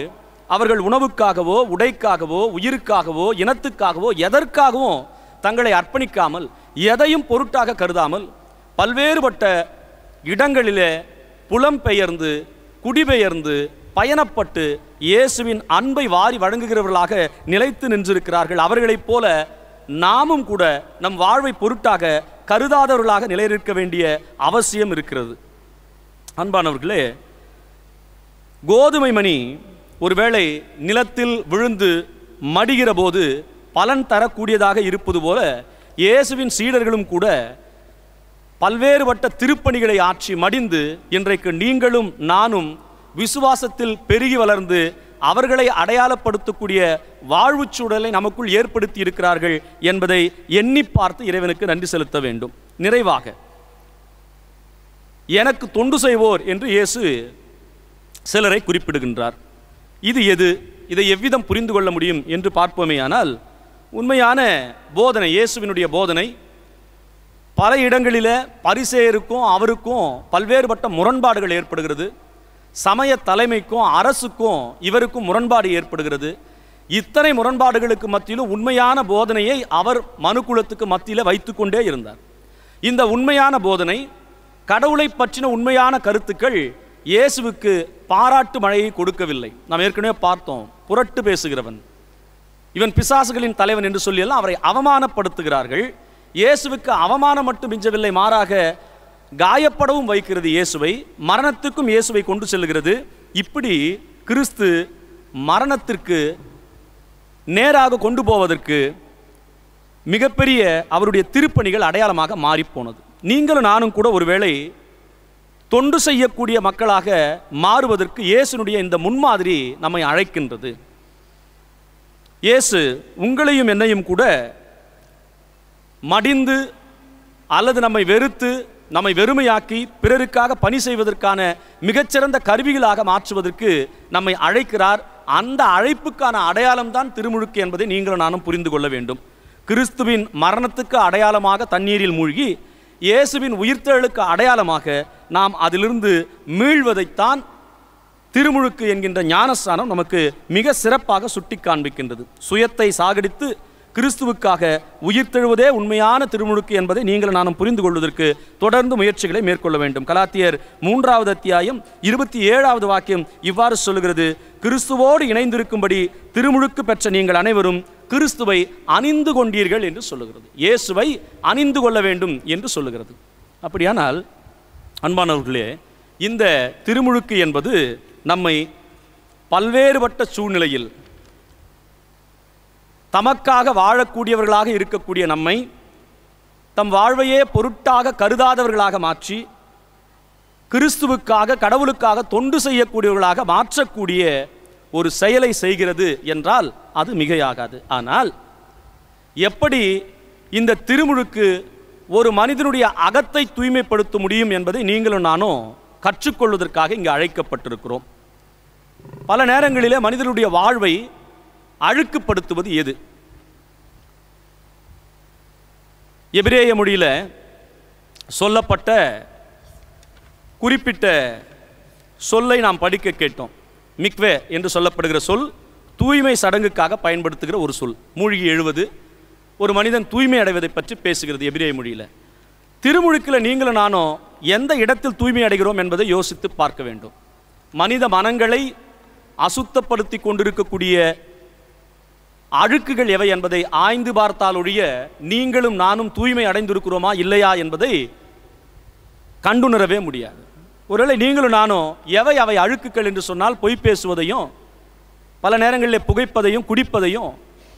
அவர்கள் உணவுக்காகவோ உடைக்காகவோ உயிருக்காகவோ இனத்துக்காகவோ எதற்காகவும் தங்களை அர்ப்பணிக்காமல் எதையும் பொருட்டாக கருதாமல் பல்வேறுபட்ட இடங்களிலே புலம்பெயர்ந்து குடிபெயர்ந்து பயணப்பட்டு இயேசுவின் அன்பை வாரி வழங்குகிறவர்களாக நிலைத்து நின்றிருக்கிறார்கள் அவர்களைப் போல நாமும் கூட நம் வாழ்வை பொருட்டாக கருதாதவர்களாக நிலைநிற்க வேண்டிய அவசியம் இருக்கிறது அன்பானவர்களே கோதுமை மணி ஒருவேளை நிலத்தில் விழுந்து மடிகிற போது பலன் தரக்கூடியதாக இருப்பது போல இயேசுவின் சீடர்களும் கூட பல்வேறுபட்ட திருப்பணிகளை ஆற்றி மடிந்து இன்றைக்கு நீங்களும் நானும் விசுவாசத்தில் பெருகி வளர்ந்து அவர்களை அடையாளப்படுத்தக்கூடிய வாழ்வு சூழலை நமக்குள் ஏற்படுத்தி இருக்கிறார்கள் என்பதை எண்ணி பார்த்து இறைவனுக்கு நன்றி செலுத்த வேண்டும் நிறைவாக எனக்கு தொண்டு செய்வோர் என்று இயேசு சிலரை குறிப்பிடுகின்றார் இது எது இதை எவ்விதம் புரிந்து கொள்ள முடியும் என்று பார்ப்போமேயானால் உண்மையான போதனை இயேசுவினுடைய போதனை பல இடங்களில் பரிசேருக்கும் அவருக்கும் பல்வேறுபட்ட முரண்பாடுகள் ஏற்படுகிறது சமய தலைமைக்கும் அரசுக்கும் இவருக்கும் முரண்பாடு ஏற்படுகிறது இத்தனை முரண்பாடுகளுக்கு மத்தியிலும் உண்மையான போதனையை அவர் மனுக்குலத்துக்கு மத்தியில் வைத்துக்கொண்டே இருந்தார் இந்த உண்மையான போதனை கடவுளை பற்றின உண்மையான கருத்துக்கள் இயேசுவுக்கு பாராட்டு மழையை கொடுக்கவில்லை நாம் ஏற்கனவே பார்த்தோம் புரட்டு பேசுகிறவன் இவன் பிசாசுகளின் தலைவன் என்று சொல்லியெல்லாம் அவரை அவமானப்படுத்துகிறார்கள் இயேசுவுக்கு அவமானம் மட்டும் மிஞ்சவில்லை மாறாக காயப்படவும் வைக்கிறது இயேசுவை மரணத்துக்கும் இயேசுவை கொண்டு செல்கிறது இப்படி கிறிஸ்து மரணத்திற்கு நேராக கொண்டு போவதற்கு மிகப்பெரிய அவருடைய திருப்பணிகள் அடையாளமாக மாறிப்போனது நீங்களும் நானும் கூட ஒருவேளை தொண்டு செய்யக்கூடிய மக்களாக மாறுவதற்கு இயேசுனுடைய இந்த முன்மாதிரி நம்மை அழைக்கின்றது இயேசு உங்களையும் என்னையும் கூட மடிந்து அல்லது நம்மை வெறுத்து நம்மை வெறுமையாக்கி பிறருக்காக பணி செய்வதற்கான மிகச்சிறந்த கருவிகளாக மாற்றுவதற்கு நம்மை அழைக்கிறார் அந்த அழைப்புக்கான அடையாளம்தான் திருமுழுக்கு என்பதை நீங்களும் நானும் புரிந்து கொள்ள வேண்டும் கிறிஸ்துவின் மரணத்துக்கு அடையாளமாக தண்ணீரில் மூழ்கி இயேசுவின் உயிர்த்தெழுக்கு அடையாளமாக நாம் அதிலிருந்து மீள்வதைத்தான் திருமுழுக்கு என்கின்ற ஞானஸ்தானம் நமக்கு மிக சிறப்பாக சுட்டி காண்பிக்கின்றது சுயத்தை சாகடித்து கிறிஸ்துவுக்காக உயிர்த்தெழுவதே உண்மையான திருமுழுக்கு என்பதை நீங்கள் நானும் புரிந்து கொள்வதற்கு தொடர்ந்து முயற்சிகளை மேற்கொள்ள வேண்டும் கலாத்தியர் மூன்றாவது அத்தியாயம் இருபத்தி ஏழாவது வாக்கியம் இவ்வாறு சொல்கிறது கிறிஸ்துவோடு இணைந்திருக்கும்படி திருமுழுக்கு பெற்ற நீங்கள் அனைவரும் கிறிஸ்துவை அணிந்து கொண்டீர்கள் என்று சொல்லுகிறது இயேசுவை அணிந்து கொள்ள வேண்டும் என்று சொல்லுகிறது அப்படியானால் அன்பானவர்களே இந்த திருமுழுக்கு என்பது நம்மை பல்வேறுபட்ட சூழ்நிலையில் தமக்காக வாழக்கூடியவர்களாக இருக்கக்கூடிய நம்மை தம் வாழ்வையே பொருட்டாக கருதாதவர்களாக மாற்றி கிறிஸ்துவுக்காக கடவுளுக்காக தொண்டு செய்யக்கூடியவர்களாக மாற்றக்கூடிய ஒரு செயலை செய்கிறது என்றால் அது மிகையாகாது ஆனால் எப்படி இந்த திருமுழுக்கு ஒரு மனிதனுடைய அகத்தை தூய்மைப்படுத்த முடியும் என்பதை நீங்களும் நானும் கற்றுக்கொள்வதற்காக இங்கு அழைக்கப்பட்டிருக்கிறோம் பல நேரங்களிலே மனிதனுடைய வாழ்வை அழுக்குப்படுத்துவது எது எபிரேய மொழியில் சொல்லப்பட்ட குறிப்பிட்ட சொல்லை நாம் படிக்க கேட்டோம் மிக்வே என்று சொல்லப்படுகிற சொல் தூய்மை சடங்குக்காக பயன்படுத்துகிற ஒரு சொல் மூழ்கி எழுவது ஒரு மனிதன் தூய்மை அடைவதை பற்றி பேசுகிறது எபிரேய மொழியில் திருமுழுக்கில் நீங்களும் நானும் எந்த இடத்தில் தூய்மை அடைகிறோம் என்பதை யோசித்து பார்க்க வேண்டும் மனித மனங்களை அசுத்தப்படுத்தி கொண்டிருக்கக்கூடிய அழுக்குகள் எவை என்பதை ஆய்ந்து பார்த்தால் ஒழிய நீங்களும் நானும் தூய்மை அடைந்திருக்கிறோமா இல்லையா என்பதை கண்டுணரவே முடியாது ஒருவேளை நீங்களும் நானும் எவை அவை அழுக்குகள் என்று சொன்னால் பொய் பேசுவதையும் பல நேரங்களில் புகைப்பதையும் குடிப்பதையும்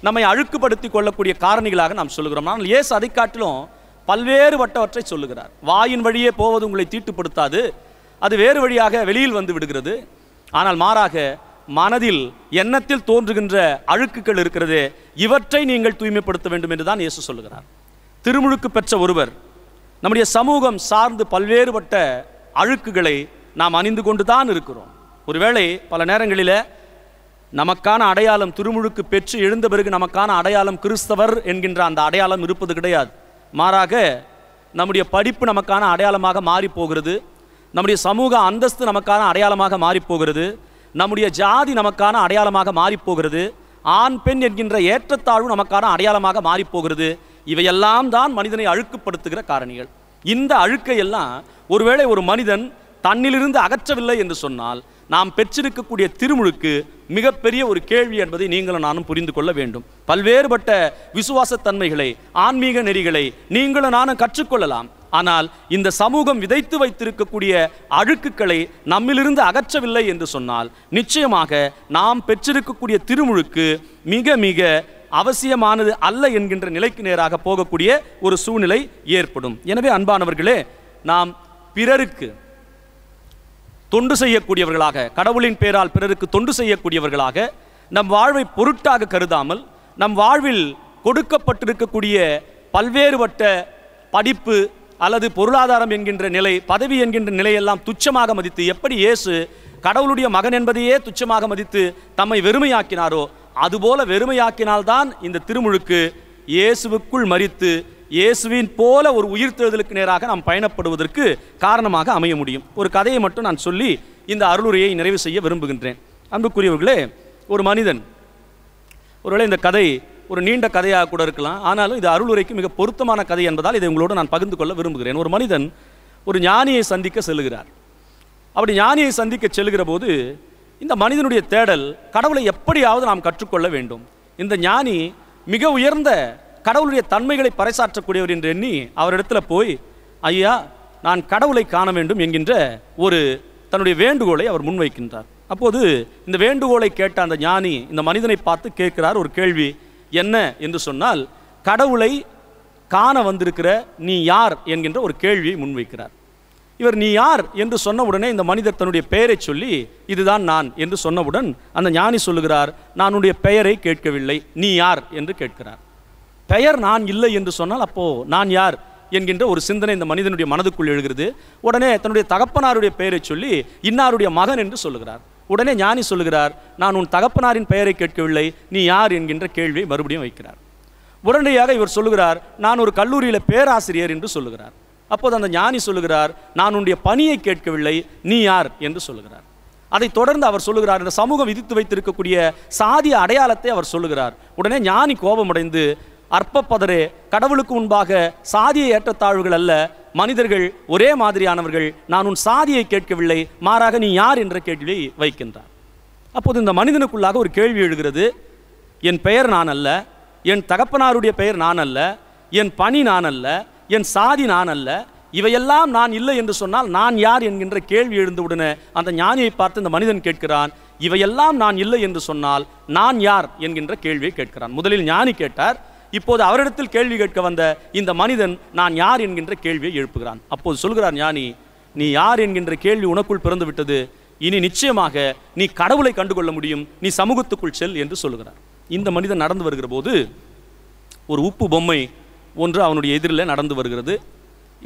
நம்மை அழுக்குப்படுத்தி கொள்ளக்கூடிய காரணிகளாக நாம் சொல்லுகிறோம் ஆனால் ஏசு அதை காட்டிலும் பல்வேறு வட்டவற்றை சொல்லுகிறார் வாயின் வழியே போவது உங்களை தீட்டுப்படுத்தாது அது வேறு வழியாக வெளியில் வந்து விடுகிறது ஆனால் மாறாக மனதில் எண்ணத்தில் தோன்றுகின்ற அழுக்குகள் இருக்கிறது இவற்றை நீங்கள் தூய்மைப்படுத்த வேண்டும் என்று தான் இயேசு சொல்லுகிறார் திருமுழுக்கு பெற்ற ஒருவர் நம்முடைய சமூகம் சார்ந்து பல்வேறுபட்ட அழுக்குகளை நாம் அணிந்து கொண்டு தான் இருக்கிறோம் ஒருவேளை பல நேரங்களில் நமக்கான அடையாளம் திருமுழுக்கு பெற்று எழுந்த பிறகு நமக்கான அடையாளம் கிறிஸ்தவர் என்கின்ற அந்த அடையாளம் இருப்பது கிடையாது மாறாக நம்முடைய படிப்பு நமக்கான அடையாளமாக மாறி போகிறது நம்முடைய சமூக அந்தஸ்து நமக்கான அடையாளமாக மாறி போகிறது நம்முடைய ஜாதி நமக்கான அடையாளமாக மாறிப்போகிறது ஆண் பெண் என்கின்ற ஏற்றத்தாழ்வு நமக்கான அடையாளமாக மாறிப்போகிறது இவையெல்லாம் தான் மனிதனை அழுக்குப்படுத்துகிற காரணிகள் இந்த அழுக்கையெல்லாம் ஒருவேளை ஒரு மனிதன் தன்னிலிருந்து அகற்றவில்லை என்று சொன்னால் நாம் பெற்றிருக்கக்கூடிய திருமுழுக்கு மிகப்பெரிய ஒரு கேள்வி என்பதை நீங்களும் நானும் புரிந்து கொள்ள வேண்டும் பல்வேறுபட்ட விசுவாசத்தன்மைகளை ஆன்மீக நெறிகளை நீங்களும் நானும் கற்றுக்கொள்ளலாம் ஆனால் இந்த சமூகம் விதைத்து வைத்திருக்கக்கூடிய அழுக்குகளை நம்மிலிருந்து அகற்றவில்லை என்று சொன்னால் நிச்சயமாக நாம் பெற்றிருக்கக்கூடிய திருமுழுக்கு மிக மிக அவசியமானது அல்ல என்கின்ற நிலைக்கு நேராக போகக்கூடிய ஒரு சூழ்நிலை ஏற்படும் எனவே அன்பானவர்களே நாம் பிறருக்கு தொண்டு செய்யக்கூடியவர்களாக கடவுளின் பேரால் பிறருக்கு தொண்டு செய்யக்கூடியவர்களாக நம் வாழ்வை பொருட்டாக கருதாமல் நம் வாழ்வில் கொடுக்கப்பட்டிருக்கக்கூடிய பல்வேறுபட்ட படிப்பு அல்லது பொருளாதாரம் என்கின்ற நிலை பதவி என்கின்ற நிலையெல்லாம் துச்சமாக மதித்து எப்படி இயேசு கடவுளுடைய மகன் என்பதையே துச்சமாக மதித்து தம்மை வெறுமையாக்கினாரோ அதுபோல வெறுமையாக்கினால்தான் இந்த திருமுழுக்கு இயேசுவுக்குள் மறித்து இயேசுவின் போல ஒரு உயிர்த்தெழுதலுக்கு நேராக நாம் பயணப்படுவதற்கு காரணமாக அமைய முடியும் ஒரு கதையை மட்டும் நான் சொல்லி இந்த அருளுரையை நிறைவு செய்ய விரும்புகின்றேன் அன்புக்குரியவர்களே ஒரு மனிதன் ஒருவேளை இந்த கதை ஒரு நீண்ட கதையாக கூட இருக்கலாம் ஆனாலும் இது அருளுரைக்கு மிக பொருத்தமான கதை என்பதால் இதை உங்களோடு நான் பகிர்ந்து கொள்ள விரும்புகிறேன் ஒரு மனிதன் ஒரு ஞானியை சந்திக்க செல்லுகிறார் அப்படி ஞானியை சந்திக்க செல்கிற போது இந்த மனிதனுடைய தேடல் கடவுளை எப்படியாவது நாம் கற்றுக்கொள்ள வேண்டும் இந்த ஞானி மிக உயர்ந்த கடவுளுடைய தன்மைகளை பறைசாற்றக்கூடியவர் என்று எண்ணி அவரிடத்தில் போய் ஐயா நான் கடவுளை காண வேண்டும் என்கின்ற ஒரு தன்னுடைய வேண்டுகோளை அவர் முன்வைக்கின்றார் அப்போது இந்த வேண்டுகோளை கேட்ட அந்த ஞானி இந்த மனிதனை பார்த்து கேட்கிறார் ஒரு கேள்வி என்ன என்று சொன்னால் கடவுளை காண வந்திருக்கிற நீ யார் என்கின்ற ஒரு கேள்வியை முன்வைக்கிறார் இவர் நீ யார் என்று சொன்னவுடனே இந்த மனிதர் தன்னுடைய பெயரை சொல்லி இதுதான் நான் என்று சொன்னவுடன் அந்த ஞானி சொல்லுகிறார் நான் உன்னுடைய பெயரை கேட்கவில்லை நீ யார் என்று கேட்கிறார் பெயர் நான் இல்லை என்று சொன்னால் அப்போது நான் யார் என்கின்ற ஒரு சிந்தனை இந்த மனிதனுடைய மனதுக்குள் எழுகிறது உடனே தன்னுடைய தகப்பனாருடைய பெயரை சொல்லி இன்னாருடைய மகன் என்று சொல்லுகிறார் உடனே ஞானி சொல்லுகிறார் நான் உன் தகப்பனாரின் பெயரை கேட்கவில்லை நீ யார் என்கின்ற கேள்வியை மறுபடியும் வைக்கிறார் உடனடியாக இவர் சொல்லுகிறார் நான் ஒரு கல்லூரியில் பேராசிரியர் என்று சொல்லுகிறார் அப்போது அந்த ஞானி சொல்லுகிறார் நான் உன்னுடைய பணியை கேட்கவில்லை நீ யார் என்று சொல்லுகிறார் அதை தொடர்ந்து அவர் சொல்லுகிறார் இந்த சமூகம் விதித்து வைத்திருக்கக்கூடிய சாதி அடையாளத்தை அவர் சொல்லுகிறார் உடனே ஞானி கோபமடைந்து அற்பப்பதரே கடவுளுக்கு முன்பாக சாதிய ஏற்றத்தாழ்வுகள் அல்ல மனிதர்கள் ஒரே மாதிரியானவர்கள் நான் உன் சாதியை கேட்கவில்லை மாறாக நீ யார் என்ற கேள்வியை வைக்கின்றார் அப்போது இந்த மனிதனுக்குள்ளாக ஒரு கேள்வி எழுகிறது என் பெயர் நான் அல்ல என் தகப்பனாருடைய பெயர் நான் அல்ல என் பணி நான் அல்ல என் சாதி நான் அல்ல இவையெல்லாம் நான் இல்லை என்று சொன்னால் நான் யார் என்கின்ற கேள்வி எழுந்தவுடனே அந்த ஞானியை பார்த்து இந்த மனிதன் கேட்கிறான் இவையெல்லாம் நான் இல்லை என்று சொன்னால் நான் யார் என்கின்ற கேள்வியை கேட்கிறான் முதலில் ஞானி கேட்டார் இப்போது அவரிடத்தில் கேள்வி கேட்க வந்த இந்த மனிதன் நான் யார் என்கின்ற கேள்வியை எழுப்புகிறான் அப்போது சொல்கிறார் ஞானி நீ யார் என்கின்ற கேள்வி உனக்குள் பிறந்து விட்டது இனி நிச்சயமாக நீ கடவுளை கண்டுகொள்ள முடியும் நீ சமூகத்துக்குள் செல் என்று சொல்லுகிறார் இந்த மனிதன் நடந்து வருகிற போது ஒரு உப்பு பொம்மை ஒன்று அவனுடைய எதிரில் நடந்து வருகிறது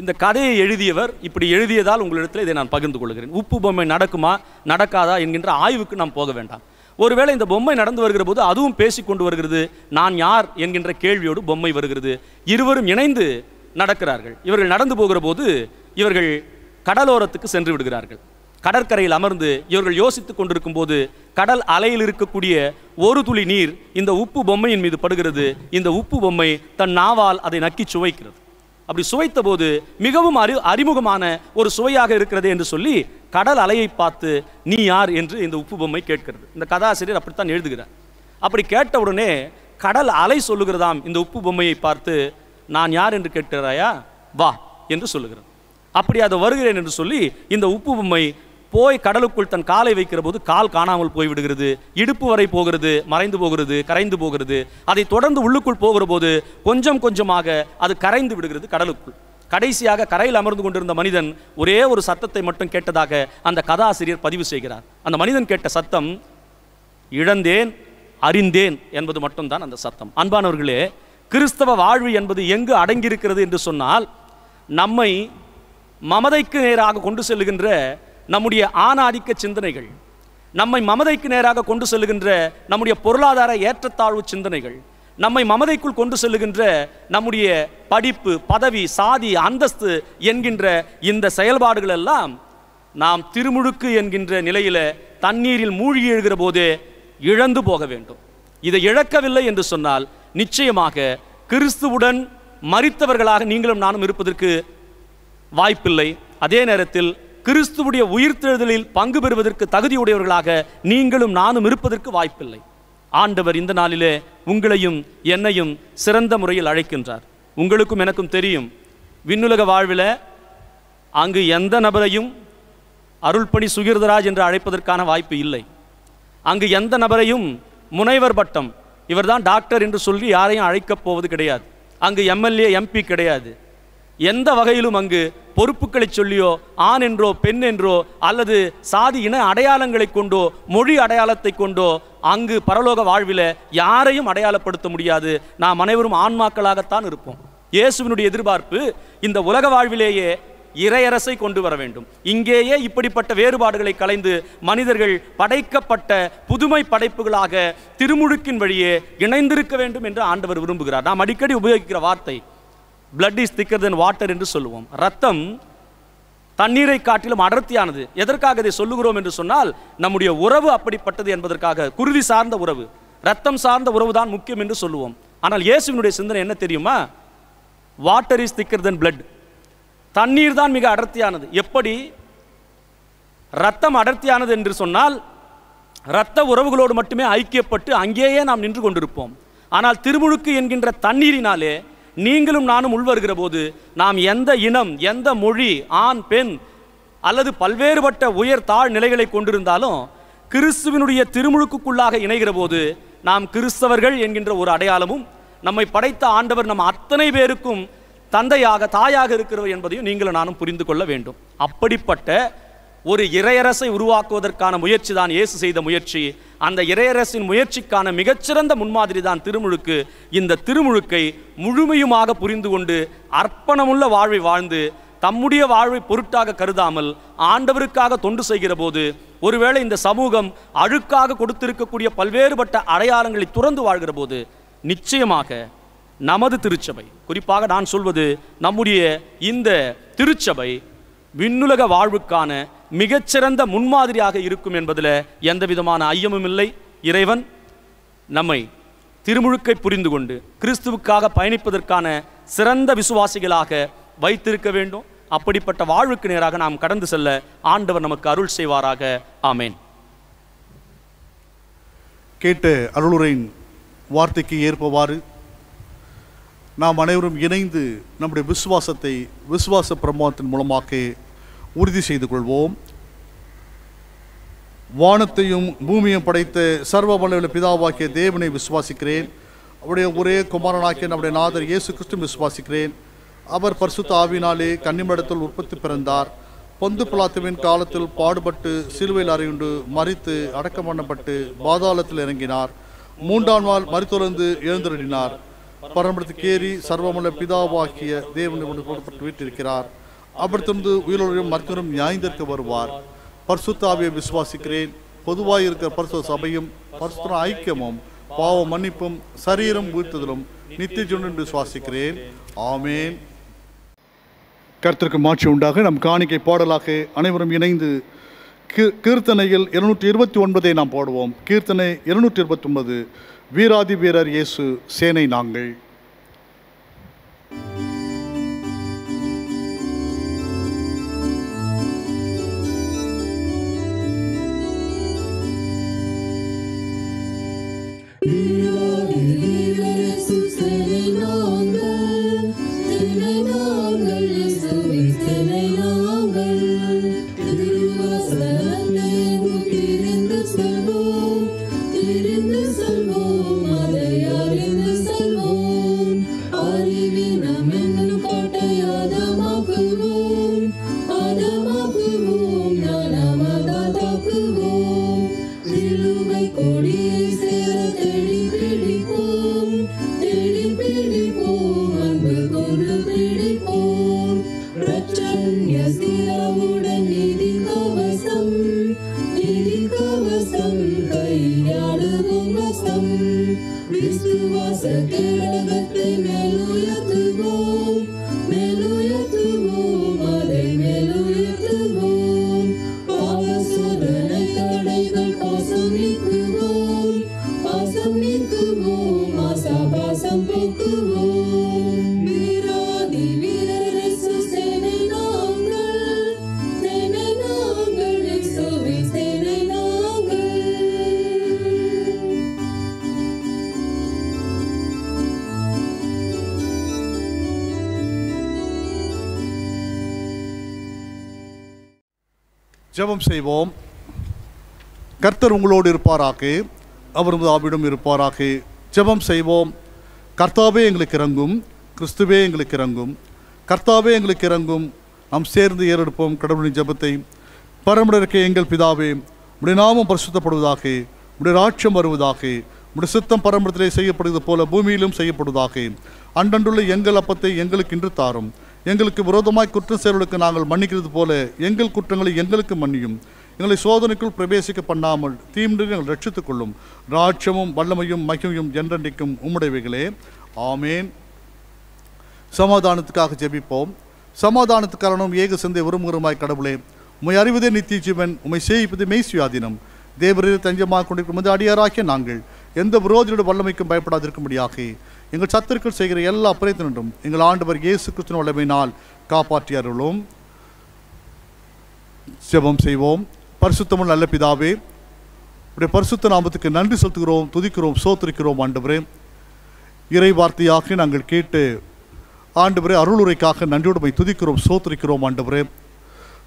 இந்த கதையை எழுதியவர் இப்படி எழுதியதால் உங்களிடத்தில் இதை நான் பகிர்ந்து கொள்கிறேன் உப்பு பொம்மை நடக்குமா நடக்காதா என்கின்ற ஆய்வுக்கு நாம் போக வேண்டாம் ஒருவேளை இந்த பொம்மை நடந்து வருகிற போது அதுவும் பேசி கொண்டு வருகிறது நான் யார் என்கின்ற கேள்வியோடு பொம்மை வருகிறது இருவரும் இணைந்து நடக்கிறார்கள் இவர்கள் நடந்து போகிற போது இவர்கள் கடலோரத்துக்கு சென்று விடுகிறார்கள் கடற்கரையில் அமர்ந்து இவர்கள் யோசித்துக் கொண்டிருக்கும் போது கடல் அலையில் இருக்கக்கூடிய ஒரு துளி நீர் இந்த உப்பு பொம்மையின் மீது படுகிறது இந்த உப்பு பொம்மை தன் நாவால் அதை நக்கி சுவைக்கிறது அப்படி சுவைத்த போது மிகவும் அறி அறிமுகமான ஒரு சுவையாக இருக்கிறது என்று சொல்லி கடல் அலையை பார்த்து நீ யார் என்று இந்த உப்பு பொம்மை கேட்கிறது இந்த கதாசிரியர் அப்படித்தான் எழுதுகிறார் அப்படி கேட்ட உடனே கடல் அலை சொல்லுகிறதாம் இந்த உப்பு பொம்மையை பார்த்து நான் யார் என்று கேட்கிறாயா வா என்று சொல்லுகிறேன் அப்படி அதை வருகிறேன் என்று சொல்லி இந்த உப்பு பொம்மை போய் கடலுக்குள் தன் காலை வைக்கிற போது கால் காணாமல் போய்விடுகிறது இடுப்பு வரை போகிறது மறைந்து போகிறது கரைந்து போகிறது அதை தொடர்ந்து உள்ளுக்குள் போகிற போது கொஞ்சம் கொஞ்சமாக அது கரைந்து விடுகிறது கடலுக்குள் கடைசியாக கரையில் அமர்ந்து கொண்டிருந்த மனிதன் ஒரே ஒரு சத்தத்தை மட்டும் கேட்டதாக அந்த கதாசிரியர் பதிவு செய்கிறார் அந்த மனிதன் கேட்ட சத்தம் இழந்தேன் அறிந்தேன் என்பது மட்டும்தான் அந்த சத்தம் அன்பானவர்களே கிறிஸ்தவ வாழ்வு என்பது எங்கு அடங்கியிருக்கிறது என்று சொன்னால் நம்மை மமதைக்கு நேராக கொண்டு செல்லுகின்ற நம்முடைய ஆணாதிக்க சிந்தனைகள் நம்மை மமதைக்கு நேராக கொண்டு செல்லுகின்ற நம்முடைய பொருளாதார ஏற்றத்தாழ்வு சிந்தனைகள் நம்மை மமதைக்குள் கொண்டு செல்லுகின்ற நம்முடைய படிப்பு பதவி சாதி அந்தஸ்து என்கின்ற இந்த செயல்பாடுகள் எல்லாம் நாம் திருமுழுக்கு என்கின்ற நிலையில் தண்ணீரில் மூழ்கி எழுகிற போது இழந்து போக வேண்டும் இதை இழக்கவில்லை என்று சொன்னால் நிச்சயமாக கிறிஸ்துவுடன் மறித்தவர்களாக நீங்களும் நானும் இருப்பதற்கு வாய்ப்பில்லை அதே நேரத்தில் கிறிஸ்துவுடைய உயிர்த்தெழுதலில் பங்கு பெறுவதற்கு தகுதியுடையவர்களாக நீங்களும் நானும் இருப்பதற்கு வாய்ப்பில்லை ஆண்டவர் இந்த நாளிலே உங்களையும் என்னையும் சிறந்த முறையில் அழைக்கின்றார் உங்களுக்கும் எனக்கும் தெரியும் விண்ணுலக வாழ்வில் அங்கு எந்த நபரையும் அருள்பணி சுகிர்தராஜ் என்று அழைப்பதற்கான வாய்ப்பு இல்லை அங்கு எந்த நபரையும் முனைவர் பட்டம் இவர்தான் டாக்டர் என்று சொல்லி யாரையும் அழைக்கப் போவது கிடையாது அங்கு எம்எல்ஏ எம்பி கிடையாது எந்த வகையிலும் அங்கு பொறுப்புகளை சொல்லியோ ஆண் என்றோ பெண் என்றோ அல்லது சாதி இன அடையாளங்களை கொண்டோ மொழி அடையாளத்தை கொண்டோ அங்கு பரலோக வாழ்வில் யாரையும் அடையாளப்படுத்த முடியாது நாம் அனைவரும் ஆன்மாக்களாகத்தான் இருப்போம் இயேசுவினுடைய எதிர்பார்ப்பு இந்த உலக வாழ்விலேயே இறையரசை கொண்டு வர வேண்டும் இங்கேயே இப்படிப்பட்ட வேறுபாடுகளை கலைந்து மனிதர்கள் படைக்கப்பட்ட புதுமை படைப்புகளாக திருமுழுக்கின் வழியே இணைந்திருக்க வேண்டும் என்று ஆண்டவர் விரும்புகிறார் நாம் அடிக்கடி உபயோகிக்கிற வார்த்தை பிளட் இஸ் திக்கர் தென் வாட்டர் என்று சொல்லுவோம் ரத்தம் தண்ணீரை காட்டிலும் அடர்த்தியானது எதற்காக இதை சொல்லுகிறோம் என்று சொன்னால் நம்முடைய உறவு அப்படிப்பட்டது என்பதற்காக குருதி சார்ந்த உறவு ரத்தம் சார்ந்த உறவு தான் முக்கியம் என்று சொல்லுவோம் ஆனால் இயேசுவினுடைய சிந்தனை என்ன தெரியுமா வாட்டர் இஸ் திக்கர் தென் பிளட் தண்ணீர் தான் மிக அடர்த்தியானது எப்படி ரத்தம் அடர்த்தியானது என்று சொன்னால் இரத்த உறவுகளோடு மட்டுமே ஐக்கியப்பட்டு அங்கேயே நாம் நின்று கொண்டிருப்போம் ஆனால் திருமுழுக்கு என்கின்ற தண்ணீரினாலே நீங்களும் நானும் உள்வருகிற போது நாம் எந்த இனம் எந்த மொழி ஆண் பெண் அல்லது பல்வேறுபட்ட உயர் தாழ் நிலைகளை கொண்டிருந்தாலும் கிறிஸ்துவனுடைய திருமுழுக்குக்குள்ளாக இணைகிற போது நாம் கிறிஸ்தவர்கள் என்கின்ற ஒரு அடையாளமும் நம்மை படைத்த ஆண்டவர் நம் அத்தனை பேருக்கும் தந்தையாக தாயாக இருக்கிறவர் என்பதையும் நீங்களும் நானும் புரிந்து கொள்ள வேண்டும் அப்படிப்பட்ட ஒரு இறையரசை உருவாக்குவதற்கான முயற்சி தான் இயேசு செய்த முயற்சி அந்த இறையரசின் முயற்சிக்கான மிகச்சிறந்த முன்மாதிரி தான் திருமுழுக்கு இந்த திருமுழுக்கை முழுமையுமாக புரிந்து கொண்டு அர்ப்பணமுள்ள வாழ்வை வாழ்ந்து தம்முடைய வாழ்வை பொருட்டாக கருதாமல் ஆண்டவருக்காக தொண்டு செய்கிற போது ஒருவேளை இந்த சமூகம் அழுக்காக கொடுத்திருக்கக்கூடிய பல்வேறுபட்ட அடையாளங்களை துறந்து வாழ்கிற போது நிச்சயமாக நமது திருச்சபை குறிப்பாக நான் சொல்வது நம்முடைய இந்த திருச்சபை விண்ணுலக வாழ்வுக்கான மிகச்சிறந்த முன்மாதிரியாக இருக்கும் என்பதில் எந்த விதமான ஐயமும் இல்லை இறைவன் நம்மை திருமுழுக்கை புரிந்து கொண்டு கிறிஸ்துவுக்காக பயணிப்பதற்கான சிறந்த விசுவாசிகளாக வைத்திருக்க வேண்டும் அப்படிப்பட்ட வாழ்வுக்கு நேராக நாம் கடந்து செல்ல ஆண்டவர் நமக்கு அருள் செய்வாராக ஆமேன் கேட்ட அருளுரையின் வார்த்தைக்கு ஏற்பவாறு நாம் அனைவரும் இணைந்து நம்முடைய விசுவாசத்தை விசுவாச பிரமாணத்தின் மூலமாக உறுதி செய்து கொள்வோம் வானத்தையும் பூமியும் படைத்த சர்வ வல்ல பிதாவாக்கிய தேவனை விசுவாசிக்கிறேன் அவருடைய ஒரே குமாரனாக்கிய நம்முடைய நாதர் இயேசு கிறிஸ்து விசுவாசிக்கிறேன் அவர் பரிசுத்த ஆவினாலே கன்னிமடத்தில் உற்பத்தி பிறந்தார் பொந்து பிளாத்துவின் காலத்தில் பாடுபட்டு சிலுவையில் அறையுண்டு மறித்து அடக்கம் பண்ணப்பட்டு பாதாளத்தில் இறங்கினார் மூன்றாம் நாள் மறித்தொழுந்து எழுந்துருடினார் பரம்பரத்துக்கேறி சர்வமல பிதாவாக்கிய தேவனை கொண்டு போடப்பட்டு வீட்டிருக்கிறார் அவ்விடத்திலிருந்து உயிரோடையும் மற்றொரும் நியாயந்திற்கு வருவார் பர்சுத்தாவியை விசுவாசிக்கிறேன் பொதுவாக இருக்கிற பரிசு சபையும் பரிசுத்த ஐக்கியமும் பாவ மன்னிப்பும் சரீரம் உயிர்த்ததிலும் நித்திய ஜுடன் விசுவாசிக்கிறேன் ஆமேன் கருத்திற்கு மாற்றி உண்டாக நம் காணிக்கை பாடலாக அனைவரும் இணைந்து கீர்த்தனையில் இருநூற்றி இருபத்தி ஒன்பதை நாம் பாடுவோம் கீர்த்தனை இருநூற்றி இருபத்தி ஒன்பது வீராதி வீரர் இயேசு சேனை நாங்கள் You ஜபம் செய்வோம் கர்த்தர் உங்களோடு இருப்பாராக்கு அவர் முதாவிடம் இருப்பாராக்கு ஜபம் செய்வோம் கர்த்தாவே எங்களுக்கு இறங்கும் கிறிஸ்துவே எங்களுக்கு இறங்கும் கர்த்தாவே எங்களுக்கு இறங்கும் நாம் சேர்ந்து ஏறெடுப்போம் கடவுளின் ஜபத்தை பரமுடருக்கு எங்கள் பிதாவே உடைய நாமம் பரிசுத்தப்படுவதாக உடைய ராட்சம் வருவதாக உடைய சுத்தம் பரம்பரத்திலே செய்யப்படுவது போல பூமியிலும் செய்யப்படுவதாக அன்றன்றுள்ள எங்கள் அப்பத்தை எங்களுக்கு இன்று தாரும் எங்களுக்கு விரோதமாய் குற்றம் செயல்களுக்கு நாங்கள் மன்னிக்கிறது போல எங்கள் குற்றங்களை எங்களுக்கு மன்னியும் எங்களை சோதனைக்குள் பிரவேசிக்க பண்ணாமல் தீமின்றி எங்கள் ரட்சித்துக் கொள்ளும் ராட்சமும் வல்லமையும் மகிமையும் என்றென்றைக்கும் உம்முடையவைகளே ஆமேன் சமாதானத்துக்காக ஜெபிப்போம் சமாதானத்துக்காரனும் ஏக சிந்தை விரும்புகிறமாய் கடவுளே உமை அறிவதே நித்திய ஜீவன் உமை சேவிப்பது மெய் சுயாதீனம் தேவரீர் தஞ்சமாக கொண்டிருக்கும் அடியாராகிய நாங்கள் எந்த விரோதியோட வல்லமைக்கும் பயப்படாதிருக்கும்படியாக எங்கள் சத்துருக்கள் செய்கிற எல்லா பிரயத்தினரும் எங்கள் ஆண்டவர் இயேசு கிறிஸ்துவின் வல்லமையினால் காப்பாற்றியார்களும் ஜெபம் செய்வோம் பரிசுத்தமும் நல்ல பிதாவே உடைய பரிசுத்த நாமத்துக்கு நன்றி செலுத்துகிறோம் துதிக்கிறோம் சோத்திருக்கிறோம் ஆண்டவரே இறை வார்த்தையாக நாங்கள் கேட்டு ஆண்டவரே அருளுரைக்காக நன்றியுடைமை துதிக்கிறோம் சோத்திருக்கிறோம் ஆண்டவரே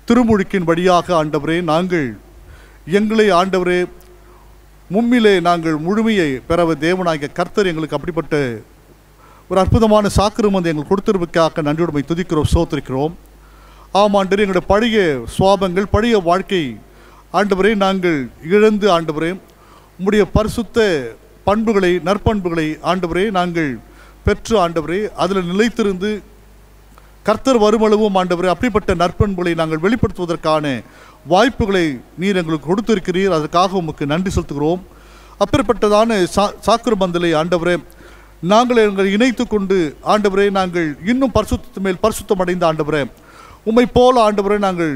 திருமுழுக்கின் வழியாக ஆண்டவரே நாங்கள் எங்களை ஆண்டவரே மும்மிலே நாங்கள் முழுமையை பெறவ தேவனாகிய கர்த்தர் எங்களுக்கு அப்படிப்பட்ட ஒரு அற்புதமான சாக்கிரம் வந்து எங்களுக்கு கொடுத்துருவதுக்காக நன்றியுடைமை துதிக்கிறோம் சோத்திருக்கிறோம் ஆண்டு எங்களுடைய பழைய சுவாபங்கள் பழைய வாழ்க்கை ஆண்டவரே நாங்கள் இழந்து ஆண்டவரே உங்களுடைய பரிசுத்த பண்புகளை நற்பண்புகளை ஆண்டவரே நாங்கள் பெற்று ஆண்டவரே அதில் நிலைத்திருந்து கர்த்தர் வருமளவும் ஆண்டவரே அப்படிப்பட்ட நற்பண்புகளை நாங்கள் வெளிப்படுத்துவதற்கான வாய்ப்புகளை நீர் எங்களுக்கு கொடுத்திருக்கிறீர் அதற்காக உமக்கு நன்றி செலுத்துகிறோம் அப்பேற்பட்டதான சா மந்தலை ஆண்டவரே நாங்கள் எங்களை இணைத்து கொண்டு ஆண்டவரே நாங்கள் இன்னும் பரிசுத்த மேல் பரிசுத்தம் அடைந்த ஆண்டவரே உம்மை போல ஆண்டவரே நாங்கள்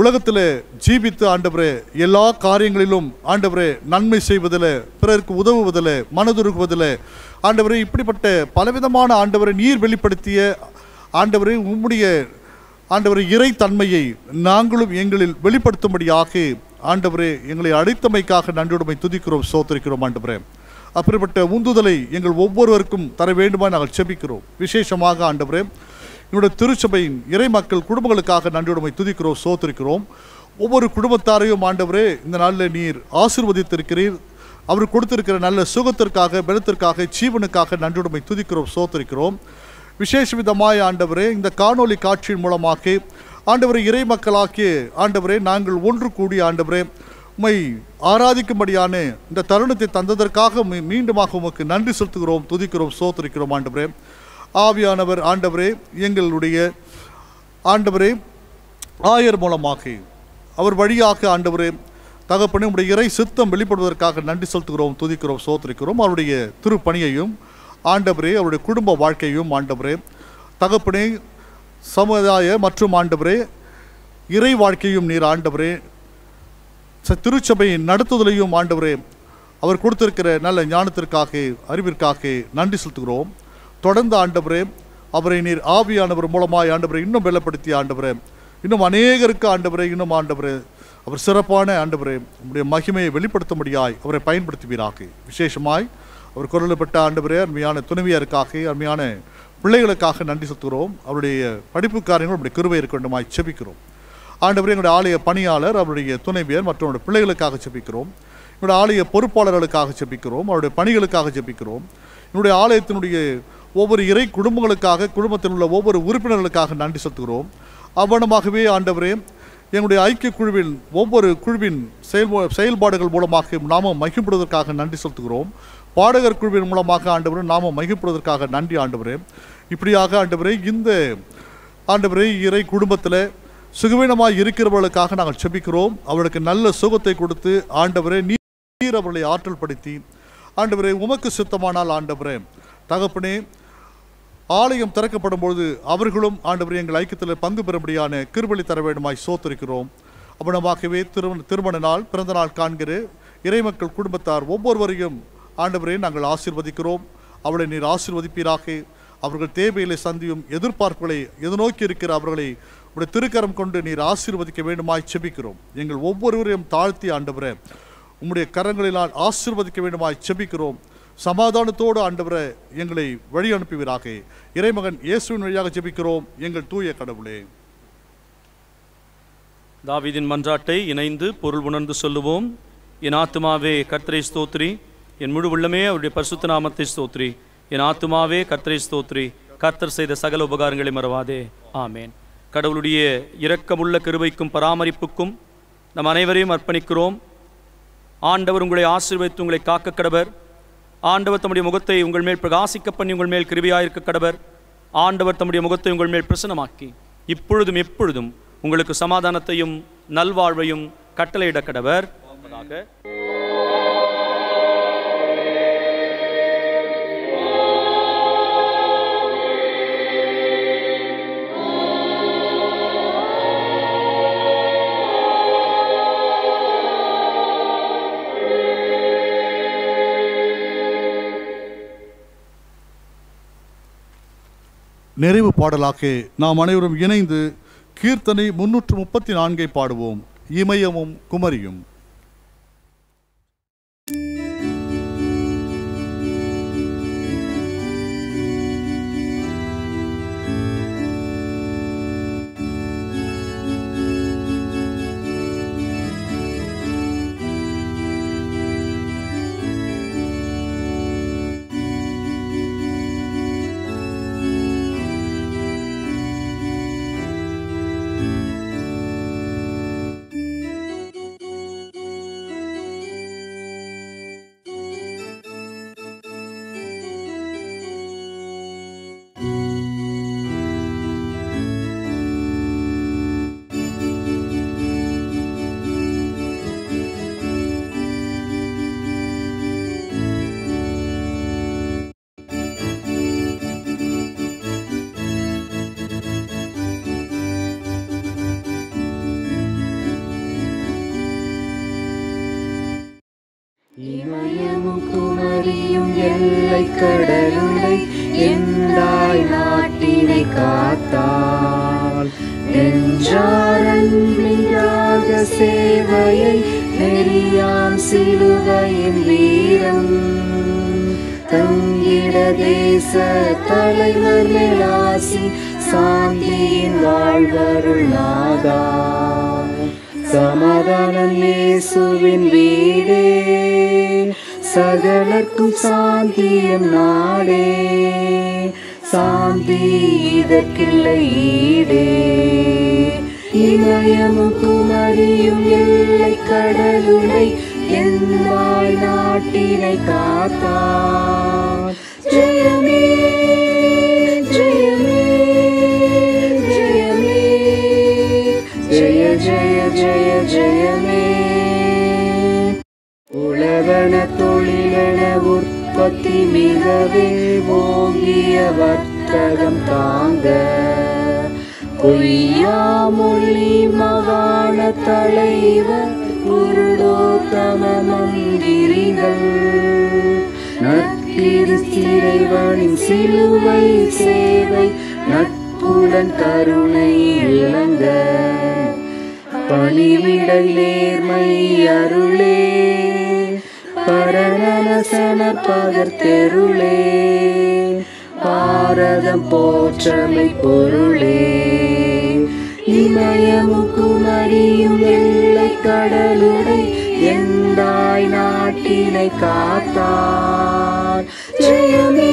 உலகத்தில் ஜீவித்து ஆண்டவரே எல்லா காரியங்களிலும் ஆண்டவரே நன்மை செய்வதில் பிறருக்கு உதவுவதில் மனதுருகுவதில் ஆண்டவரே இப்படிப்பட்ட பலவிதமான ஆண்டவரை நீர் வெளிப்படுத்திய ஆண்டவரே உம்முடைய ஆண்டவரை இறை தன்மையை நாங்களும் எங்களில் வெளிப்படுத்தும்படியாக ஆண்டவரே எங்களை அழைத்தமைக்காக நன்றியுடைமை துதிக்கிறோம் சோத்தரிக்கிறோம் ஆண்டவரே அப்படிப்பட்ட உந்துதலை எங்கள் ஒவ்வொருவருக்கும் தர வேண்டுமா நாங்கள் செபிக்கிறோம் விசேஷமாக ஆண்டவரே என்னுடைய திருச்சபையின் இறை மக்கள் குடும்பங்களுக்காக நன்றியுடமை துதிக்கிறோம் சோத்திருக்கிறோம் ஒவ்வொரு குடும்பத்தாரையும் ஆண்டவரே இந்த நாளில் நீர் ஆசிர்வதித்திருக்கிறீர் அவர் கொடுத்திருக்கிற நல்ல சுகத்திற்காக பலத்திற்காக ஜீவனுக்காக நன்றியுடமை துதிக்கிறோம் சோத்திருக்கிறோம் விசேஷ விதமாய் ஆண்டவரே இந்த காணொலி காட்சியின் மூலமாக ஆண்டவரை இறை மக்களாக்கி ஆண்டவரே நாங்கள் ஒன்று கூடி ஆண்டவரே உம்மை ஆராதிக்கும்படியான இந்த தருணத்தை தந்ததற்காக மீண்டுமாக உமக்கு நன்றி செலுத்துகிறோம் துதிக்கிறோம் சோத்தரிக்கிறோம் ஆண்டவரே ஆவியானவர் ஆண்டவரே எங்களுடைய ஆண்டவரே ஆயர் மூலமாக அவர் வழியாக ஆண்டவரே தகப்பனே உடைய இறை சித்தம் வெளிப்படுவதற்காக நன்றி செலுத்துகிறோம் துதிக்கிறோம் சோத்திருக்கிறோம் அவருடைய திருப்பணியையும் ஆண்டவரே அவருடைய குடும்ப வாழ்க்கையும் ஆண்டவரே தகப்பனே சமுதாய மற்றும் ஆண்டவரே இறை வாழ்க்கையும் நீர் ஆண்டவரே திருச்சபை நடத்துதலையும் ஆண்டவரே அவர் கொடுத்திருக்கிற நல்ல ஞானத்திற்காக அறிவிற்காக நன்றி செலுத்துகிறோம் தொடர்ந்து ஆண்டவரே அவரை நீர் ஆவியானவர் மூலமாய் ஆண்டவரை இன்னும் வெள்ளப்படுத்திய ஆண்டவரே இன்னும் அநேகருக்கு ஆண்டவரே இன்னும் ஆண்டவரே அவர் சிறப்பான ஆண்டவரே நம்முடைய மகிமையை வெளிப்படுத்தும்படியாய் அவரை பயன்படுத்துவீராக விசேஷமாய் அவர் குரலப்பட்ட ஆண்டவரே அருமையான துணைவியாருக்காக அருமையான பிள்ளைகளுக்காக நன்றி செலுத்துகிறோம் அவருடைய படிப்புக்காரங்களும் அவருடைய கிருவை இருக்க வேண்டுமாய் செபிக்கிறோம் ஆண்டவரே எங்களுடைய ஆலய பணியாளர் அவருடைய துணைவியர் மற்றும் அவருடைய பிள்ளைகளுக்காக செபிக்கிறோம் என்னுடைய ஆலய பொறுப்பாளர்களுக்காக செபிக்கிறோம் அவருடைய பணிகளுக்காக செபிக்கிறோம் என்னுடைய ஆலயத்தினுடைய ஒவ்வொரு இறை குடும்பங்களுக்காக குடும்பத்தில் உள்ள ஒவ்வொரு உறுப்பினர்களுக்காக நன்றி செலுத்துகிறோம் அவ்வளமாகவே ஆண்டவரே எங்களுடைய ஐக்கிய குழுவின் ஒவ்வொரு குழுவின் செயல் செயல்பாடுகள் மூலமாக நாமும் மகிழ்ப்படுவதற்காக நன்றி செலுத்துகிறோம் பாடகர் குழுவின் மூலமாக ஆண்டவரே நாமும் மகிழ்ப்படுவதற்காக நன்றி ஆண்டவரே இப்படியாக ஆண்டவரே இந்த ஆண்டவரே இறை குடும்பத்தில் சுகவீனமாக இருக்கிறவர்களுக்காக நாங்கள் செபிக்கிறோம் அவளுக்கு நல்ல சுகத்தை கொடுத்து ஆண்டவரே நீர் அவர்களை ஆற்றல் படுத்தி ஆண்டவரே உமக்கு சுத்தமானால் ஆண்டவரே தகப்பனே ஆலயம் திறக்கப்படும் பொழுது அவர்களும் ஆண்டவர் எங்கள் ஐக்கியத்தில் பங்கு பெறும்படியான கிருபலி தர வேண்டுமாய் சோத்திருக்கிறோம் அவனமாகவே திருமண திருமண நாள் பிறந்த நாள் காண்கிற இறைமக்கள் குடும்பத்தார் ஒவ்வொருவரையும் ஆண்டவரே நாங்கள் ஆசிர்வதிக்கிறோம் அவளை நீர் ஆசிர்வதிப்பீராக அவர்கள் தேவையில்லை சந்தியும் எதிர்பார்ப்புகளை எதிர்நோக்கி இருக்கிற அவர்களை உடைய திருக்கரம் கொண்டு நீர் ஆசீர்வதிக்க வேண்டுமாய் செபிக்கிறோம் எங்கள் ஒவ்வொருவரையும் தாழ்த்தி ஆண்டவரே உம்முடைய கரங்களினால் ஆசீர்வதிக்க வேண்டுமாய் செபிக்கிறோம் சமாதானத்தோடு ஆண்டவர எங்களை வழி அனுப்புவீராக இறைமகன் இயேசுவின் வழியாக ஜெபிக்கிறோம் எங்கள் தூய கடவுளே தாவிதின் மன்றாட்டை இணைந்து பொருள் உணர்ந்து சொல்லுவோம் என் ஆத்துமாவே கர்த்தரை ஸ்தோத்ரி என் முழு உள்ளமே அவருடைய பரிசுத்த நாமத்தை ஸ்தோத்ரி என் ஆத்துமாவே கர்த்தரை ஸ்தோத்ரி கர்த்தர் செய்த சகல உபகாரங்களை மறவாதே ஆமேன் கடவுளுடைய இரக்கமுள்ள கிருபைக்கும் பராமரிப்புக்கும் நம் அனைவரையும் அர்ப்பணிக்கிறோம் ஆண்டவர் உங்களை ஆசீர்வதித்து உங்களை காக்க கடவர் ஆண்டவர் தம்முடைய முகத்தை உங்கள் மேல் பிரகாசிக்க பண்ணி உங்கள் மேல் கிருபியாயிருக்க கடவர் ஆண்டவர் தம்முடைய முகத்தை உங்கள் மேல் பிரசனமாக்கி இப்பொழுதும் எப்பொழுதும் உங்களுக்கு சமாதானத்தையும் நல்வாழ்வையும் கட்டளையிட கடவர் நிறைவு பாடலாக நாம் அனைவரும் இணைந்து கீர்த்தனை முன்னூற்று முப்பத்தி நான்கை பாடுவோம் இமயமும் குமரியும் அலை கடலுடை எந்தாய் நாட்டினை காத்தால் நெஞ்சாரன்மையாக சேவையை நெறியாம் சிலுவையின் வீரம் தங்கிட தேச தலைவர் நிலாசி சாந்தியின் வாழ்வருளாதா சமாதானம் இயேசுவின் வீடே சகலர்க்கும் சாந்தியும் நாடே சாந்தி இதற்கில்லை ஈடே இமயமுக்கும் அறியும் எல்லை கடலுடை என் நாட்டினை காத்தா ஜெயமே பக்தி மிகவே ஓங்கிய வர்த்தகம் தாங்க பொய்யா மொழி மகாண தலைவர் குருதோத்தம மந்திரிகள் நற்கிறிஸ்திரைவனின் சிலுவை சேவை நட்புடன் கருணை இழங்க பணிவிடல் நேர்மை அருளே பரணனசன பகர்த்தெருளே பாரதம் போற்றமை பொருளே இமயமும் குமரியும் வெள்ளை கடலுடை எந்தாய் நாட்டினை காத்தார் ஜெயமே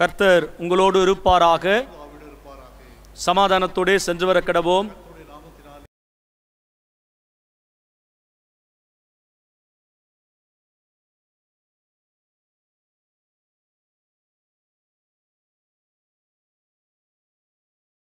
கர்த்தர் உங்களோடு இருப்பாராக சமாதானத்தோடே சென்று வர கிடவோம்